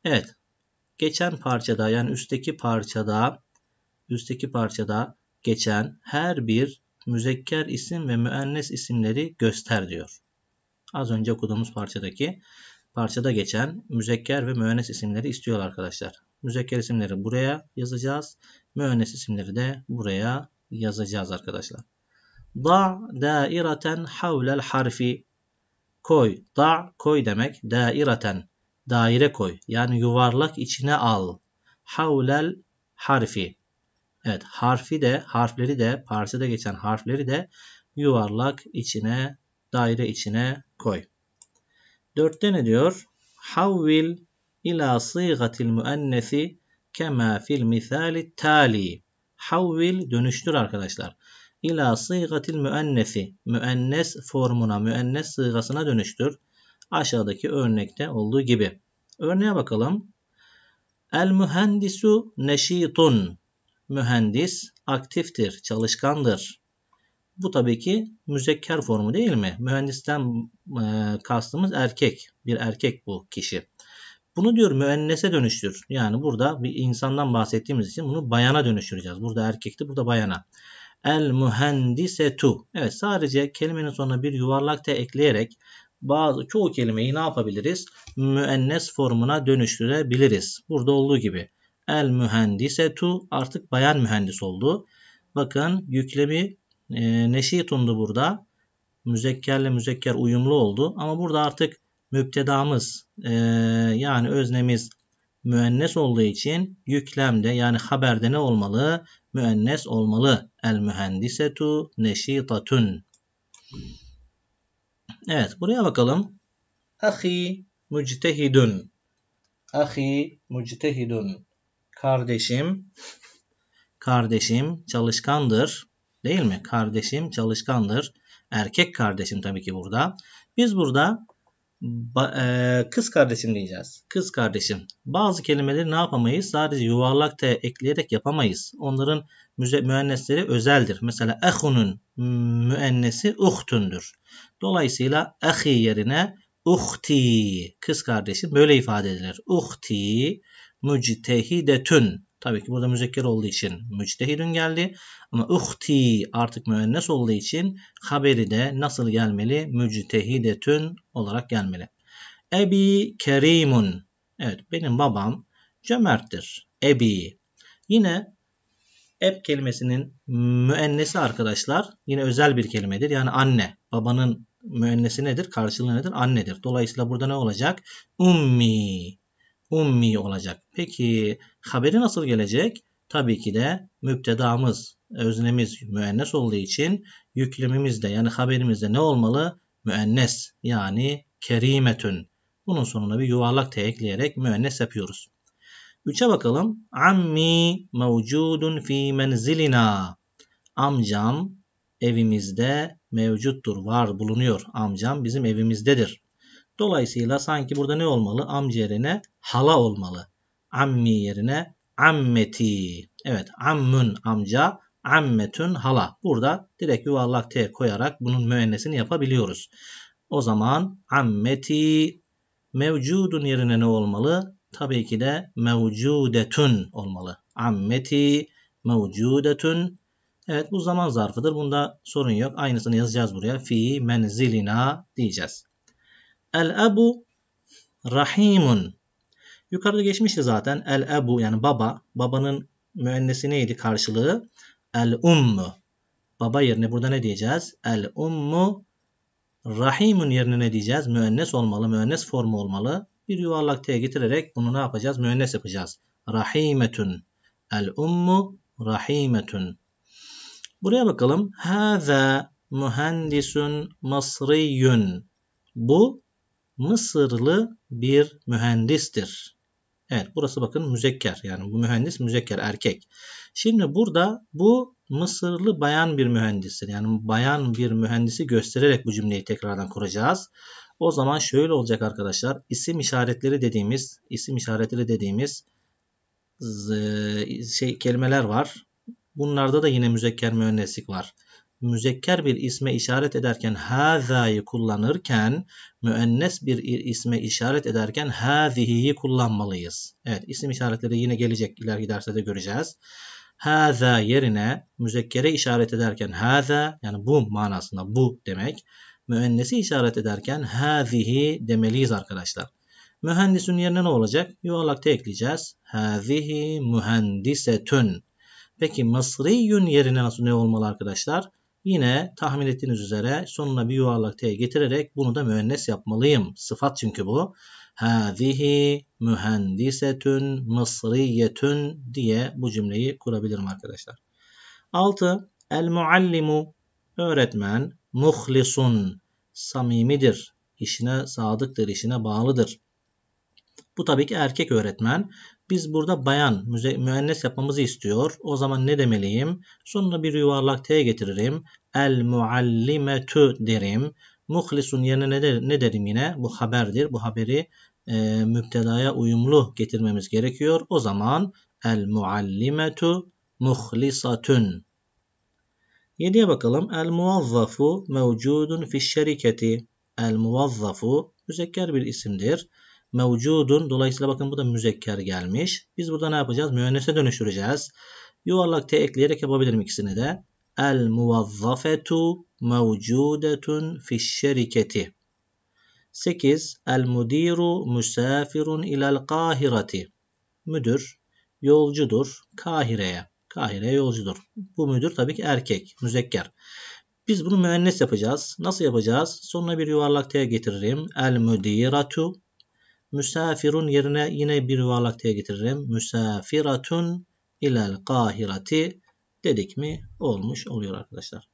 Evet. Geçen parçada yani üstteki parçada üstteki parçada geçen her bir müzekker isim ve müennes isimleri göster diyor. Az önce okuduğumuz parçadaki parçada geçen müzekker ve müennes isimleri istiyor arkadaşlar. Müzekker isimleri buraya yazacağız. Müennes isimleri de buraya yazacağız arkadaşlar. Da daireten havlel harfi koy. Da koy demek. Daireten daire koy. Yani yuvarlak içine al. Havlel harfi. Evet harfi de harfleri de parsede geçen harfleri de yuvarlak içine daire içine koy. Dörtte ne diyor? Havvil ila sigatil müennesi kema fil misali tali. Havvil dönüştür arkadaşlar ila sıygatil müennesi, müennes formuna, müennes sıygasına dönüştür. Aşağıdaki örnekte olduğu gibi. Örneğe bakalım. El mühendisu neşitun. Mühendis aktiftir, çalışkandır. Bu tabii ki müzekker formu değil mi? Mühendisten e, kastımız erkek. Bir erkek bu kişi. Bunu diyor müennese dönüştür. Yani burada bir insandan bahsettiğimiz için bunu bayana dönüştüreceğiz. Burada erkekti, burada bayana. El mühendisetu. Evet sadece kelimenin sonuna bir yuvarlak T ekleyerek bazı çoğu kelimeyi ne yapabiliriz? Müennes formuna dönüştürebiliriz. Burada olduğu gibi. El mühendisetu artık bayan mühendis oldu. Bakın yüklemi e, neşitundu burada. Müzekkerle müzekker uyumlu oldu. Ama burada artık müptedamız e, yani öznemiz müennes olduğu için yüklemde yani haberde ne olmalı? müennes olmalı. El mühendisetu neşitatun. Evet buraya bakalım. Ahi müctehidun. Ahi müctehidun. Kardeşim kardeşim çalışkandır. Değil mi? Kardeşim çalışkandır. Erkek kardeşim tabii ki burada. Biz burada e, kız kardeşim diyeceğiz. Kız kardeşim. Bazı kelimeleri ne yapamayız? Sadece yuvarlak T ekleyerek yapamayız. Onların müze, müennesleri özeldir. Mesela ehunun müennesi uhtundur. Dolayısıyla ahi yerine uhti kız kardeşim böyle ifade edilir. Uhti müctehidetün Tabii ki burada müzekker olduğu için müçtehidün geldi. Ama uhti artık müennes olduğu için haberi de nasıl gelmeli? Müctehidetün olarak gelmeli. Ebi kerimun. Evet benim babam cömerttir. Ebi. Yine eb kelimesinin müennesi arkadaşlar yine özel bir kelimedir. Yani anne. Babanın müennesi nedir? Karşılığı nedir? Annedir. Dolayısıyla burada ne olacak? Ummi ummi olacak. Peki haberi nasıl gelecek? Tabii ki de müptedamız, öznemiz müennes olduğu için yüklemimizde yani haberimizde ne olmalı? Müennes yani kerimetün. Bunun sonuna bir yuvarlak T ekleyerek müennes yapıyoruz. Üçe bakalım. Ammi mevcudun fi menzilina. Amcam evimizde mevcuttur, var, bulunuyor. Amcam bizim evimizdedir. Dolayısıyla sanki burada ne olmalı? Amca yerine hala olmalı. Ammi yerine ammeti. Evet ammün amca, ammetün hala. Burada direkt yuvarlak T koyarak bunun müennesini yapabiliyoruz. O zaman ammeti mevcudun yerine ne olmalı? Tabii ki de mevcudetün olmalı. Ammeti mevcudetün. Evet bu zaman zarfıdır. Bunda sorun yok. Aynısını yazacağız buraya. Fi menzilina diyeceğiz. El ebu rahimun. Yukarıda geçmişti zaten. El ebu yani baba. Babanın müennesi neydi karşılığı? El ummu. Baba yerine burada ne diyeceğiz? El ummu rahimun yerine ne diyeceğiz? Müennes olmalı. Müennes formu olmalı. Bir yuvarlak T getirerek bunu ne yapacağız? Müennes yapacağız. Rahimetun. El ummu rahimetun. Buraya bakalım. Hâzâ mühendisun masriyun. Bu Mısırlı bir mühendistir. Evet burası bakın müzekker yani bu mühendis müzekker erkek. Şimdi burada bu Mısırlı bayan bir mühendistir. Yani bayan bir mühendisi göstererek bu cümleyi tekrardan kuracağız. O zaman şöyle olacak arkadaşlar. İsim işaretleri dediğimiz isim işaretleri dediğimiz şey kelimeler var. Bunlarda da yine müzekker mühendislik var müzekker bir isme işaret ederken hazayı kullanırken müennes bir isme işaret ederken hazihi'yi kullanmalıyız. Evet isim işaretleri yine gelecek ileriki derste de göreceğiz. Haza yerine müzekkere işaret ederken haza yani bu manasında bu demek. Müennesi işaret ederken hazihi demeliyiz arkadaşlar. Mühendisin yerine ne olacak? Yuvarlak da ekleyeceğiz. Hazihi mühendisetün. Peki Mısriyün yerine nasıl ne olmalı arkadaşlar? Yine tahmin ettiğiniz üzere sonuna bir yuvarlak T getirerek bunu da müennes yapmalıyım. Sıfat çünkü bu. Hâzihi mühendisetün mısriyetün diye bu cümleyi kurabilirim arkadaşlar. 6. El muallimu öğretmen muhlisun samimidir. İşine sadıktır, işine bağlıdır. Bu tabii ki erkek öğretmen. Biz burada bayan müennes yapmamızı istiyor. O zaman ne demeliyim? Sonuna bir yuvarlak T getiririm. El muallimetu derim. Muhlisun yerine ne, der, ne derim yine? Bu haberdir. Bu haberi e, müptedaya uyumlu getirmemiz gerekiyor. O zaman el muallimetu muhlisatun. 7'ye bakalım. El muvazzafu mevcudun fi şeriketi. El muvazzafu müzekker bir isimdir mevcudun. Dolayısıyla bakın bu da müzekker gelmiş. Biz burada ne yapacağız? Müennese dönüştüreceğiz. Yuvarlak T ekleyerek yapabilirim ikisini de. El muvazzafetu mevcudetun fiş şeriketi. 8. El müdiru müsafirun ilal kahireti. Müdür yolcudur Kahire'ye. Kahire'ye yolcudur. Bu müdür tabii ki erkek, müzekker. Biz bunu müennes yapacağız. Nasıl yapacağız? Sonuna bir yuvarlak T getiririm. El müdiratu Müsafirun yerine yine bir varlaktaya getiririm. Müsafiratun ilal kahirati dedik mi olmuş oluyor arkadaşlar.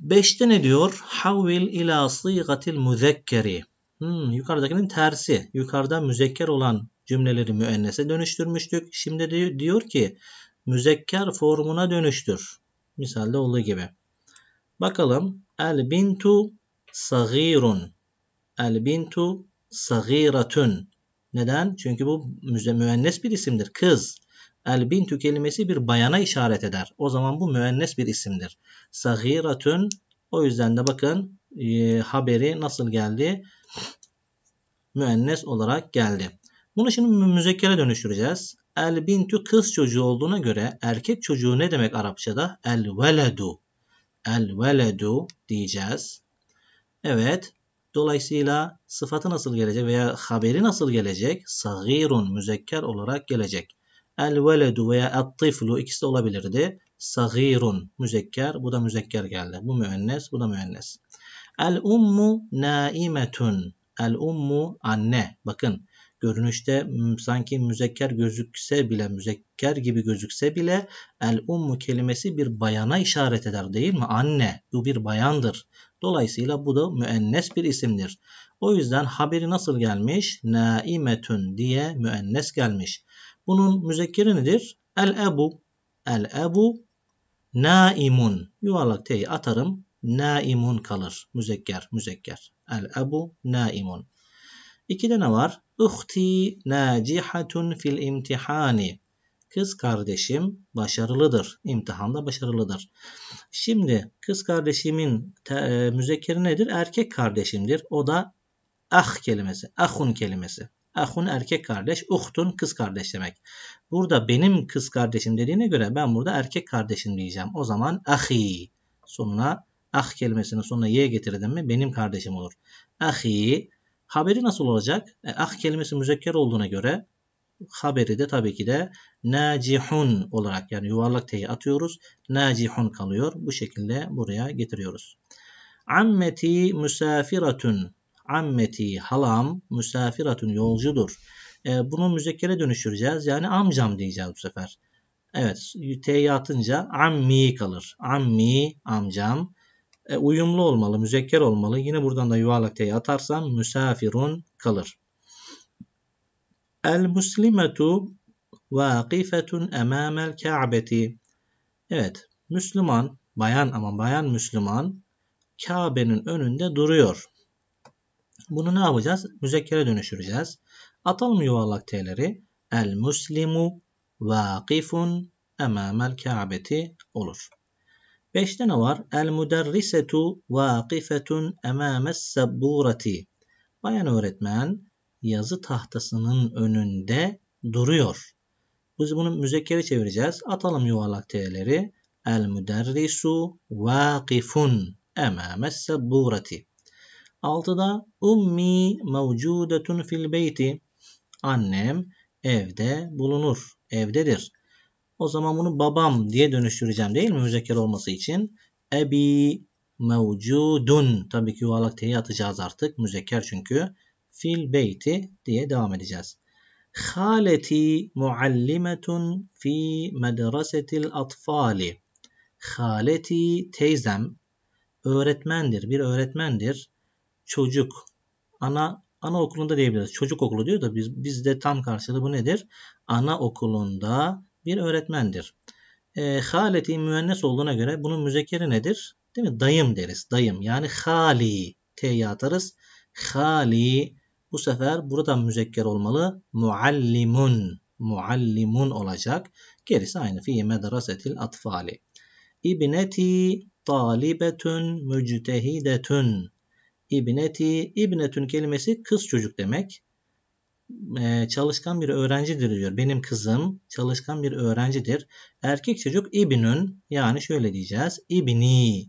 Beşte ne diyor? Havvil ila sigatil müzekkeri. Hmm, yukarıdakinin tersi. Yukarıda müzekker olan cümleleri müennese dönüştürmüştük. Şimdi de diyor ki müzekker formuna dönüştür. Misalde olduğu gibi. Bakalım. El bintu sagirun. El bintu sagiratun. Neden? Çünkü bu müennes bir isimdir. Kız. El bintü kelimesi bir bayana işaret eder. O zaman bu müennes bir isimdir. Sagiratun. O yüzden de bakın e, haberi nasıl geldi? Müennes olarak geldi. Bunu şimdi müzekkere dönüştüreceğiz. El bintü kız çocuğu olduğuna göre erkek çocuğu ne demek Arapçada? El veledu. El veledu diyeceğiz. Evet. Dolayısıyla sıfatı nasıl gelecek veya haberi nasıl gelecek? Sagirun müzekker olarak gelecek. El veledu veya et tiflu ikisi de olabilirdi. Sagirun müzekker. Bu da müzekker geldi. Bu müennes. Bu da müennes. El ummu naimetun. El ummu anne. Bakın görünüşte sanki müzekker gözükse bile müzekker gibi gözükse bile el ummu kelimesi bir bayana işaret eder değil mi? Anne bu bir bayandır. Dolayısıyla bu da müennes bir isimdir. O yüzden haberi nasıl gelmiş? Naimetün diye müennes gelmiş. Bunun müzekkiri nedir? El ebu. El ebu naimun. Yuvarlak t'yi atarım. Naimun kalır. Müzekker, müzekker. El ebu naimun. İkide ne var? Uhti nacihatun fil imtihani. Kız kardeşim başarılıdır. İmtihanda başarılıdır. Şimdi kız kardeşimin te, e, müzekkeri nedir? Erkek kardeşimdir. O da ah kelimesi. Ahun kelimesi. Ahun erkek kardeş, uhtun kız kardeş demek. Burada benim kız kardeşim dediğine göre ben burada erkek kardeşim diyeceğim. O zaman ahi sonuna ah kelimesinin sonuna y getirdim mi benim kardeşim olur. Ahi haberi nasıl olacak? E, ah kelimesi müzekker olduğuna göre haberi de tabii ki de nacihun olarak yani yuvarlak t'yi atıyoruz. Nacihun kalıyor. Bu şekilde buraya getiriyoruz. Ammeti müsafiratun. Ammeti halam müsafiratun yolcudur. E, bunu müzekkere dönüştüreceğiz. Yani amcam diyeceğiz bu sefer. Evet t'yi atınca ammi kalır. Ammi amcam. E, uyumlu olmalı, müzekker olmalı. Yine buradan da yuvarlak t'yi atarsam müsafirun kalır. El muslimetu vakifetun emamel ka'beti. Evet, Müslüman, bayan ama bayan Müslüman Kabe'nin önünde duruyor. Bunu ne yapacağız? Müzekkere dönüşüreceğiz. Atalım yuvarlak t'leri. El muslimu vakifun emamel ka'beti olur. Beşte ne var? El müderrisetu vakifetun emames sabburati. Bayan öğretmen yazı tahtasının önünde duruyor. Biz bunu müzekkere çevireceğiz. Atalım yuvarlak t'leri. El müderrisu vakifun emames sebburati. Altıda ummi mevcudetun fil beyti. Annem evde bulunur. Evdedir. O zaman bunu babam diye dönüştüreceğim değil mi müzekker olması için? Ebi mevcudun. Tabii ki yuvarlak t'yi atacağız artık. Müzekker çünkü fil beyti diye devam edeceğiz. Haleti muallimetun fi medresetil atfali. Haleti teyzem öğretmendir, bir öğretmendir. Çocuk, ana ana okulunda diyebiliriz. Çocuk okulu diyor da biz bizde tam karşılığı bu nedir? Ana okulunda bir öğretmendir. E, ee, haleti müennes olduğuna göre bunun müzekeri nedir? Değil mi? Dayım deriz. Dayım yani hali t'ye atarız. Hali bu sefer buradan müzekker olmalı. Muallimun. Muallimun olacak. Gerisi aynı. Fi medresetil atfali. İbneti talibetun müctehidetun. İbneti, İbnetün kelimesi kız çocuk demek. Ee, çalışkan bir öğrencidir diyor. Benim kızım çalışkan bir öğrencidir. Erkek çocuk İbnün yani şöyle diyeceğiz. İbni,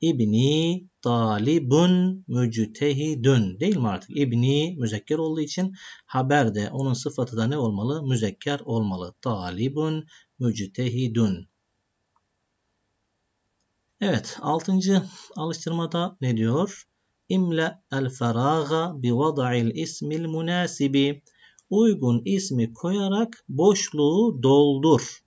İbni talibun müctehidun değil mi artık? İbni müzekker olduğu için haber de onun sıfatı da ne olmalı? Müzekker olmalı. Talibun müctehidun. Evet, altıncı alıştırmada ne diyor? İmle el feraga bi vada'il ismil münasibi. Uygun ismi koyarak boşluğu doldur.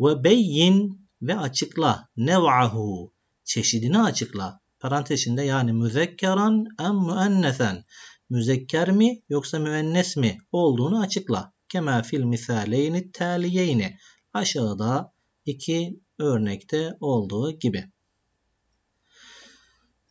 Ve beyin ve açıkla nev'ahu. Çeşidini açıkla parantez içinde yani müzekkaran en müennesen müzekker mi yoksa müennes mi olduğunu açıkla. Kema fil misaleyni taliyeyni aşağıda iki örnekte olduğu gibi.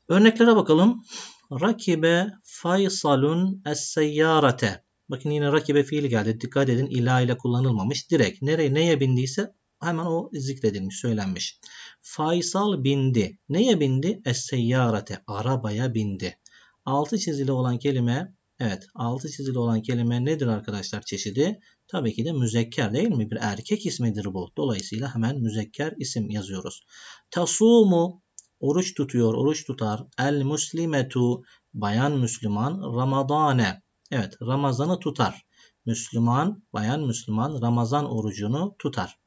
Örneklere bakalım. Rakibe Faysalun es-seyyarete. Bakın yine rakibe fiil geldi. Dikkat edin ila ile kullanılmamış. Direkt nereye neye bindiyse Hemen o zikredilmiş, söylenmiş. Faysal bindi. Neye bindi? Es-seyyarete. Arabaya bindi. Altı çizili olan kelime Evet altı çizili olan kelime nedir arkadaşlar çeşidi? Tabii ki de müzekker değil mi? Bir erkek ismidir bu. Dolayısıyla hemen müzekker isim yazıyoruz. Tasumu oruç tutuyor, oruç tutar. El muslimetu bayan Müslüman Ramazane. Evet Ramazan'ı tutar. Müslüman, bayan Müslüman Ramazan orucunu tutar.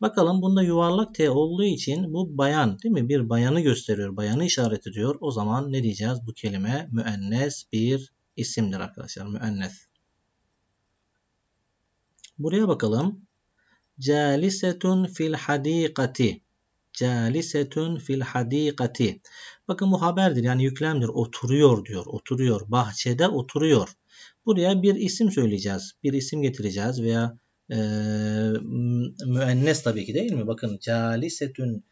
Bakalım bunda yuvarlak T olduğu için bu bayan değil mi? Bir bayanı gösteriyor. Bayanı işaret ediyor. O zaman ne diyeceğiz? Bu kelime müennes bir isimdir arkadaşlar. Müennes. Buraya bakalım. Calisetun fil hadikati. Calisetun fil hadikati. Bakın bu haberdir yani yüklemdir. Oturuyor diyor. Oturuyor. Bahçede oturuyor. Buraya bir isim söyleyeceğiz. Bir isim getireceğiz veya e, müennes tabii ki değil mi? Bakın calisetün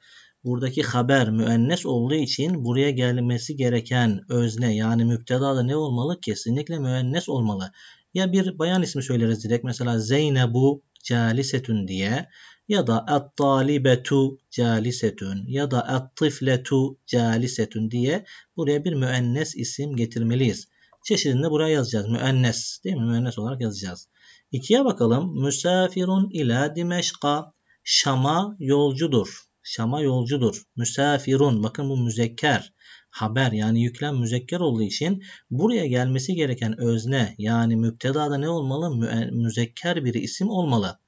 buradaki haber müennes olduğu için buraya gelmesi gereken özne yani müpteda da ne olmalı? Kesinlikle müennes olmalı. Ya bir bayan ismi söyleriz direkt mesela Zeynebu calisetün diye ya da et-talibetu calisetün ya da et-tifletu calisetün diye buraya bir müennes isim getirmeliyiz. Çeşidini buraya yazacağız. Müennes değil mi? Müennes olarak yazacağız. İkiye bakalım. Müsafirun ila Dimeşka. Şam'a yolcudur. Şam'a yolcudur. Müsafirun. Bakın bu müzekker. Haber yani yüklem müzekker olduğu için buraya gelmesi gereken özne yani müptedada ne olmalı? Müzekker bir isim olmalı.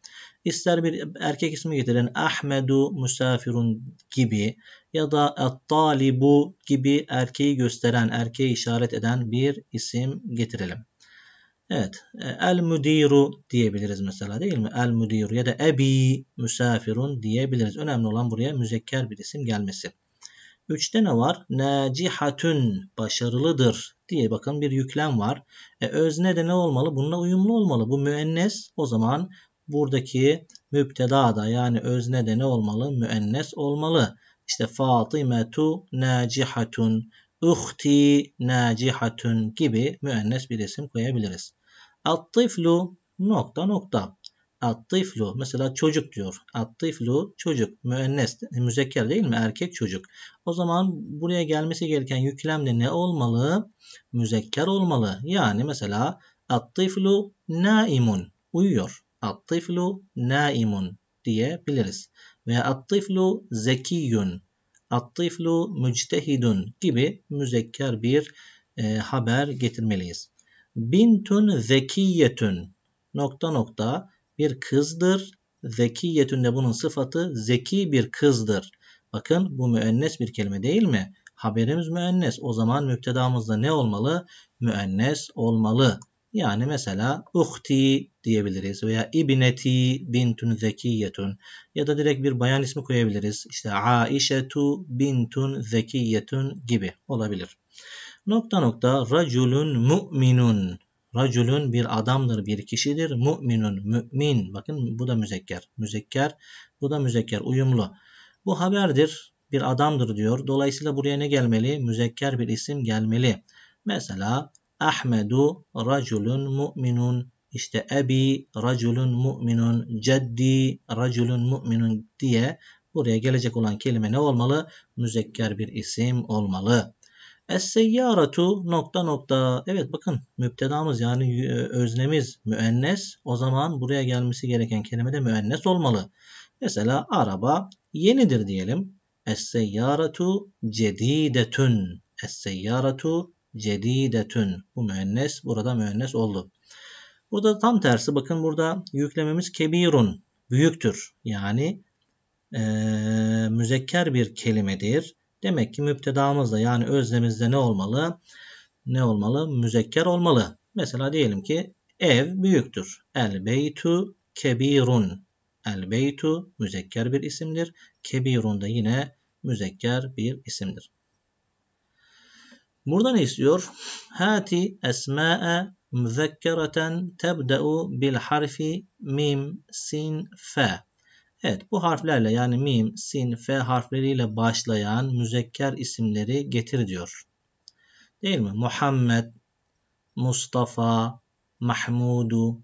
İster bir erkek ismi getirin. Ahmedu Musafirun gibi ya da At-Talibu gibi erkeği gösteren, erkeği işaret eden bir isim getirelim. Evet. E, El müdiru diyebiliriz mesela değil mi? El müdiru ya da ebi müsafirun diyebiliriz. Önemli olan buraya müzekker bir isim gelmesi. Üçte ne var? Nacihatün başarılıdır diye bakın bir yüklem var. E, özne de ne olmalı? Bununla uyumlu olmalı. Bu müennes o zaman buradaki müpteda da yani özne de ne olmalı? Müennes olmalı. İşte Fatimetu nacihatun Uhti nacihatun gibi müennes bir isim koyabiliriz. Attiflu nokta nokta. Attiflu mesela çocuk diyor. Attiflu çocuk. Müennes müzekker değil mi? Erkek çocuk. O zaman buraya gelmesi gereken yüklemle ne olmalı? Müzekker olmalı. Yani mesela attiflu naimun. Uyuyor. Attiflu naimun diyebiliriz. Veya attiflu zekiyun attiflu müctehidun gibi müzekker bir e, haber getirmeliyiz. Bintun zekiyetün nokta nokta bir kızdır. Zekiyetün de bunun sıfatı zeki bir kızdır. Bakın bu müennes bir kelime değil mi? Haberimiz müennes. O zaman müptedamızda ne olmalı? Müennes olmalı. Yani mesela uhti diyebiliriz veya ibneti bintun zekiyetun ya da direkt bir bayan ismi koyabiliriz. İşte Aişetu bintun zekiyetun gibi olabilir. Nokta nokta raculun mu'minun. Raculun bir adamdır, bir kişidir. Mu'minun, mü'min. Bakın bu da müzekker. Müzekker, bu da müzekker, uyumlu. Bu haberdir, bir adamdır diyor. Dolayısıyla buraya ne gelmeli? Müzekker bir isim gelmeli. Mesela Ahmedu raculun mu'minun. İşte ebi raculun mu'minun. Ceddi raculun mu'minun diye buraya gelecek olan kelime ne olmalı? Müzekker bir isim olmalı. Es-seyyaratu nokta nokta. Evet bakın müptedamız yani e, öznemiz müennes. O zaman buraya gelmesi gereken kelime de müennes olmalı. Mesela araba yenidir diyelim. Es-seyyaratu cedidetun. Es-seyyaratu cedidetün. Bu müennes burada müennes oldu. Burada tam tersi bakın burada yüklememiz kebirun büyüktür. Yani e, müzekker bir kelimedir. Demek ki müptedamızda yani özlemizde ne olmalı? Ne olmalı? Müzekker olmalı. Mesela diyelim ki ev büyüktür. El beytu kebirun. El beytu müzekker bir isimdir. Kebirun da yine müzekker bir isimdir. Burada ne istiyor? Hati esma'e müzekkereten tebde'u bil harfi mim sin fe. Evet bu harflerle yani mim, sin, fe harfleriyle başlayan müzekker isimleri getir diyor. Değil mi? Muhammed, Mustafa, Mahmudu.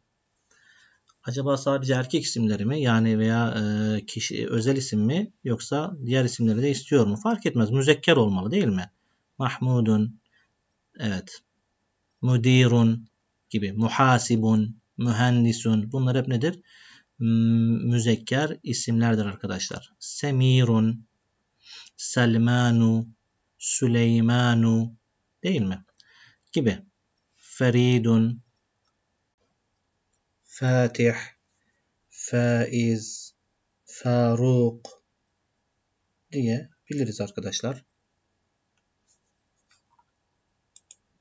Acaba sadece erkek isimleri mi? Yani veya e, kişi özel isim mi? Yoksa diğer isimleri de istiyor mu? Fark etmez. Müzekker olmalı değil mi? mahmudun, evet, müdirun gibi, muhasibun, mühendisun bunlar hep nedir? Müzekker isimlerdir arkadaşlar. Semirun, Selmanu, Süleymanu değil mi? Gibi. Feridun, Fatih, Faiz, Faruk diye biliriz arkadaşlar.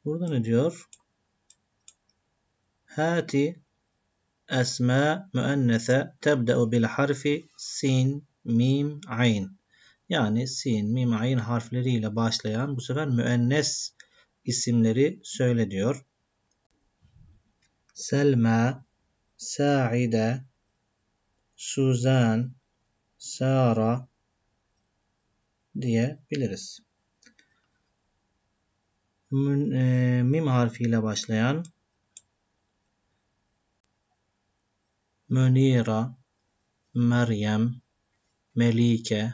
Burada ne diyor? Hati esma müennese tebde'u bil harfi sin, mim, ayn. Yani sin, mim, ayn harfleriyle başlayan bu sefer müennes isimleri söyle diyor. Selma, Saide, Suzan, Sara diyebiliriz mün, e, mim harfiyle başlayan Münira, Meryem, Melike,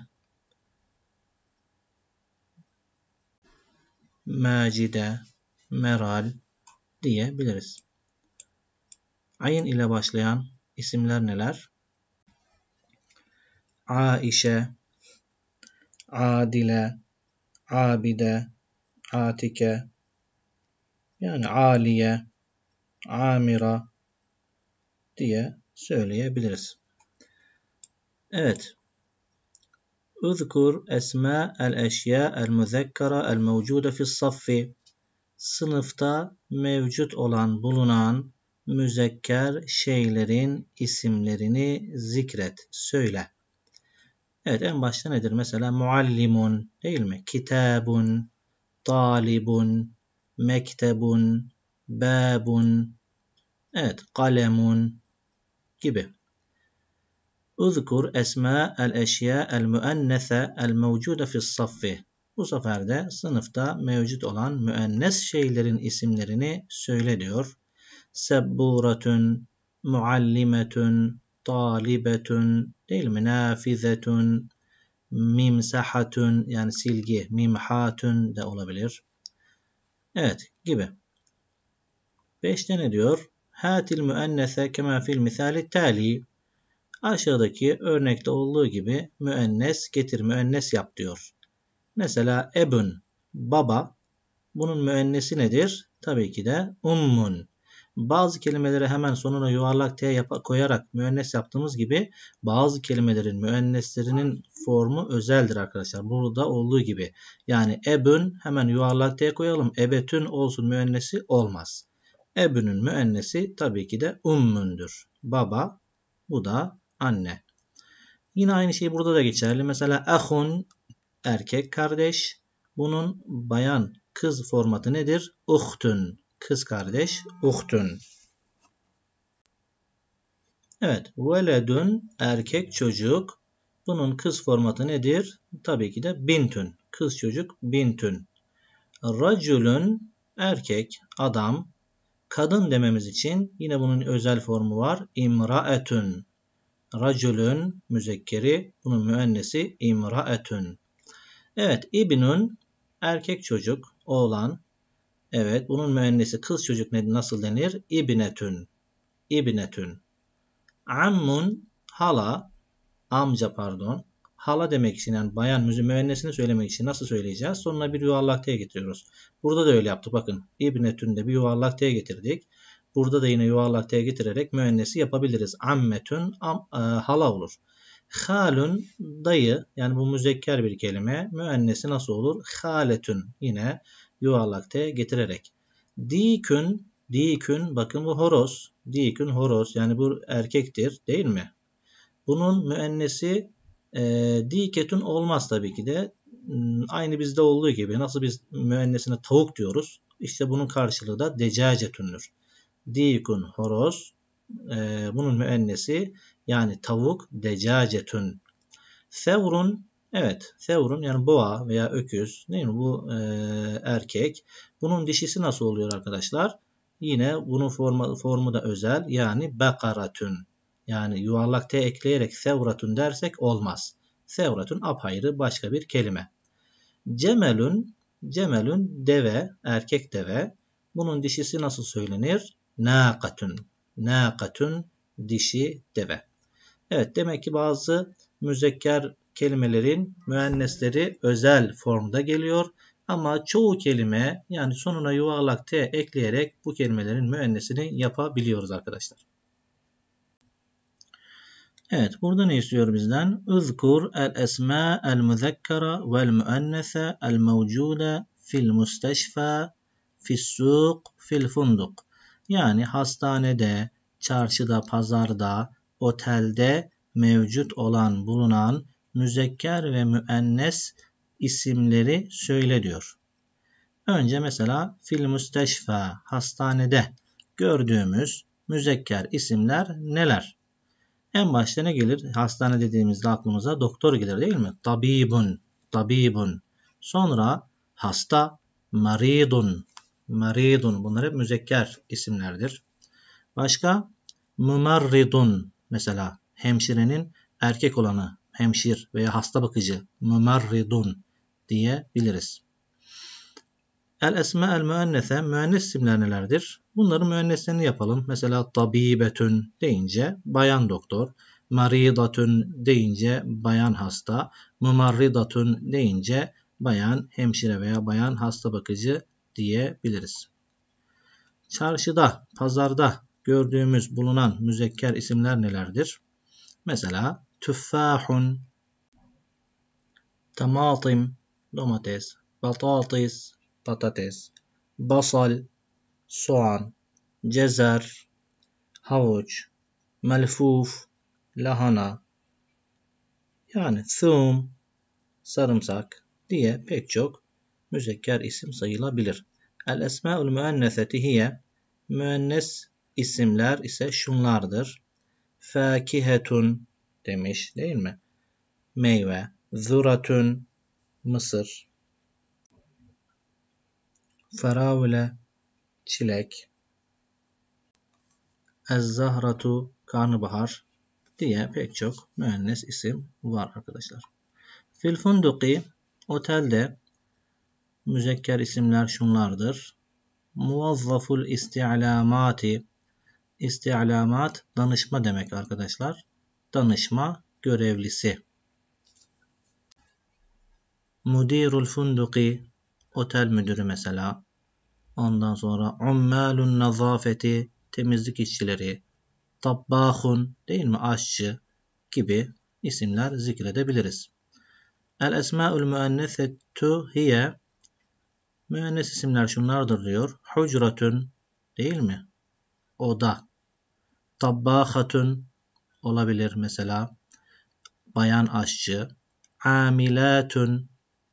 Macide, Meral diyebiliriz. Ayn ile başlayan isimler neler? Aişe, Adile, Abide, Atike yani Aliye, Amira diye söyleyebiliriz. Evet. Üzkur esma el eşya el muzekkara el mevcude fi saffi. Sınıfta mevcut olan bulunan müzekker şeylerin isimlerini zikret, söyle. Evet en başta nedir? Mesela muallimun değil mi? Kitabun Talibun, mektebun, babun, evet kalemun gibi. Uzkur esma el eşya el müennese el mevcude fis saffi. Bu sefer de sınıfta mevcut olan müennes şeylerin isimlerini söyle diyor. Sebburatun, muallimetun, talibetun, değil mi? Nafizetun, mimsahatun yani silgi mimhatun da olabilir. Evet gibi. 5'te ne diyor? Hatil müennese kema fil misali tali. Aşağıdaki örnekte olduğu gibi müennes getir müennes yap diyor. Mesela ebün baba bunun müennesi nedir? Tabii ki de ummun. Bazı kelimeleri hemen sonuna yuvarlak T yap koyarak müennes yaptığımız gibi bazı kelimelerin müenneslerinin formu özeldir arkadaşlar. Burada olduğu gibi. Yani ebün hemen yuvarlak T koyalım. Ebetün olsun müennesi olmaz. Ebünün müennesi tabii ki de ummündür. Baba bu da anne. Yine aynı şey burada da geçerli. Mesela ahun erkek kardeş. Bunun bayan kız formatı nedir? Uhtun kız kardeş uhtun. Evet, veledun erkek çocuk. Bunun kız formatı nedir? Tabii ki de bintun. Kız çocuk bintun. Raculun erkek, adam. Kadın dememiz için yine bunun özel formu var. İmraetün. Raculun müzekkeri, bunun müennesi imraetun. Evet, ibnun erkek çocuk, oğlan. Evet bunun müennesi kız çocuk ne, nasıl denir? İbnetün. İbnetün. Ammun hala amca pardon. Hala demek için yani bayan müennesini söylemek için nasıl söyleyeceğiz? Sonuna bir yuvarlak T getiriyoruz. Burada da öyle yaptı bakın. İbnetün de bir yuvarlak T getirdik. Burada da yine yuvarlak T getirerek müennesi yapabiliriz. Ammetün am, e, hala olur. Halun dayı yani bu müzekker bir kelime. Müennesi nasıl olur? Haletün yine yuvarlak T getirerek. Dikün, dikün bakın bu horoz. Dikün horoz yani bu erkektir değil mi? Bunun müennesi e, diketün olmaz tabii ki de. Hmm, aynı bizde olduğu gibi nasıl biz müennesine tavuk diyoruz. İşte bunun karşılığı da decacetündür. Dikün horoz. E, bunun müennesi yani tavuk decacetün. Fevrun Evet, fevrum yani boğa veya öküz değil mi? Bu e, erkek. Bunun dişisi nasıl oluyor arkadaşlar? Yine bunun formu, formu da özel. Yani bekaratun, Yani yuvarlak T ekleyerek sevratun dersek olmaz. Sevratun apayrı başka bir kelime. Cemelun, Cemelun deve, erkek deve. Bunun dişisi nasıl söylenir? Naqatun, Naqatun dişi deve. Evet demek ki bazı müzekker kelimelerin müennesleri özel formda geliyor. Ama çoğu kelime yani sonuna yuvarlak T ekleyerek bu kelimelerin müennesini yapabiliyoruz arkadaşlar. Evet burada ne istiyor bizden? Üzkur el esma el muzekkara vel müennese el mevcude fil müsteşfa fil suk fil funduk. Yani hastanede, çarşıda, pazarda, otelde mevcut olan, bulunan müzekker ve müennes isimleri söyle diyor. Önce mesela fil müsteşfa hastanede gördüğümüz müzekker isimler neler? En başta ne gelir? Hastane dediğimizde aklımıza doktor gelir değil mi? Tabibun, tabibun. Sonra hasta, maridun, maridun. Bunlar hep müzekker isimlerdir. Başka? Mumarridun. Mesela hemşirenin erkek olanı hemşir veya hasta bakıcı mümerridun diyebiliriz. El esme el müennese müennes isimler nelerdir? Bunların müenneslerini yapalım. Mesela tabibetün deyince bayan doktor, maridatün deyince bayan hasta, mumarridatün deyince bayan hemşire veya bayan hasta bakıcı diyebiliriz. Çarşıda, pazarda gördüğümüz bulunan müzekker isimler nelerdir? Mesela تفاح طماطم domates بطاطس patates basal soğan cezer havuç melfuf lahana yani thum sarımsak diye pek çok müzekker isim sayılabilir. El esmaul müennetheti hiye müennes isimler ise şunlardır. Fakihetun demiş değil mi? Meyve. Zuratun mısır. Feravule çilek. ez karnabahar diye pek çok müennes isim var arkadaşlar. Filfunduki otelde müzekker isimler şunlardır. Muvazzaful isti'lamati isti'lamat danışma demek arkadaşlar danışma görevlisi. Müdirul funduki otel müdürü mesela. Ondan sonra ummalun nazafeti temizlik işçileri. Tabbahun değil mi aşçı gibi isimler zikredebiliriz. El esmaül müennesetu hiye müennes isimler şunlardır diyor. Hucratun değil mi? Oda. Tabbahatun olabilir mesela. Bayan aşçı, amilatun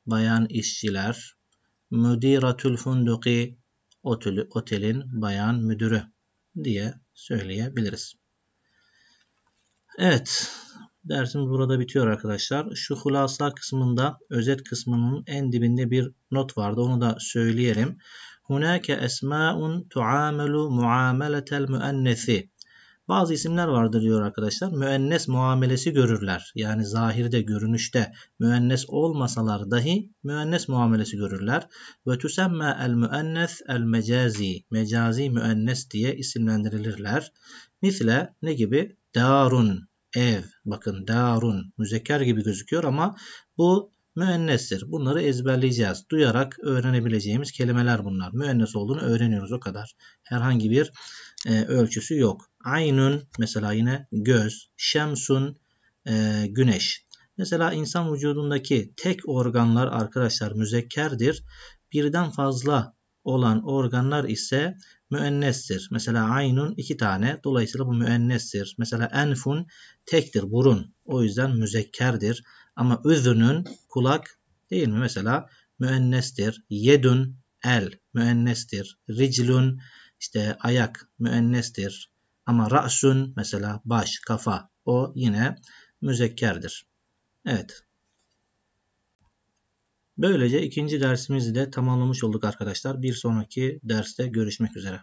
bayan işçiler, müdiratül funduki otel, otelin bayan müdürü diye söyleyebiliriz. Evet, dersimiz burada bitiyor arkadaşlar. Şu hulasa kısmında özet kısmının en dibinde bir not vardı. Onu da söyleyelim. Hunake esmaun tuamelu muameletel müennesi. Bazı isimler vardır diyor arkadaşlar. Müennes muamelesi görürler. Yani zahirde, görünüşte müennes olmasalar dahi müennes muamelesi görürler. Ve tüsemme el müennes el mecazi. Mecazi müennes diye isimlendirilirler. Misle ne gibi? Darun, ev. Bakın darun müzekker gibi gözüküyor ama bu müennestir. Bunları ezberleyeceğiz. Duyarak öğrenebileceğimiz kelimeler bunlar. Müennes olduğunu öğreniyoruz o kadar. Herhangi bir e, ölçüsü yok aynun mesela yine göz, şemsun e, güneş. Mesela insan vücudundaki tek organlar arkadaşlar müzekkerdir. Birden fazla olan organlar ise müennestir. Mesela aynun iki tane. Dolayısıyla bu müennestir. Mesela enfun tektir. Burun. O yüzden müzekkerdir. Ama üzünün kulak değil mi? Mesela müennestir. Yedun el müennestir. Riclun işte ayak müennestir. Ama ra'sun mesela baş, kafa o yine müzekkerdir. Evet. Böylece ikinci dersimizi de tamamlamış olduk arkadaşlar. Bir sonraki derste görüşmek üzere.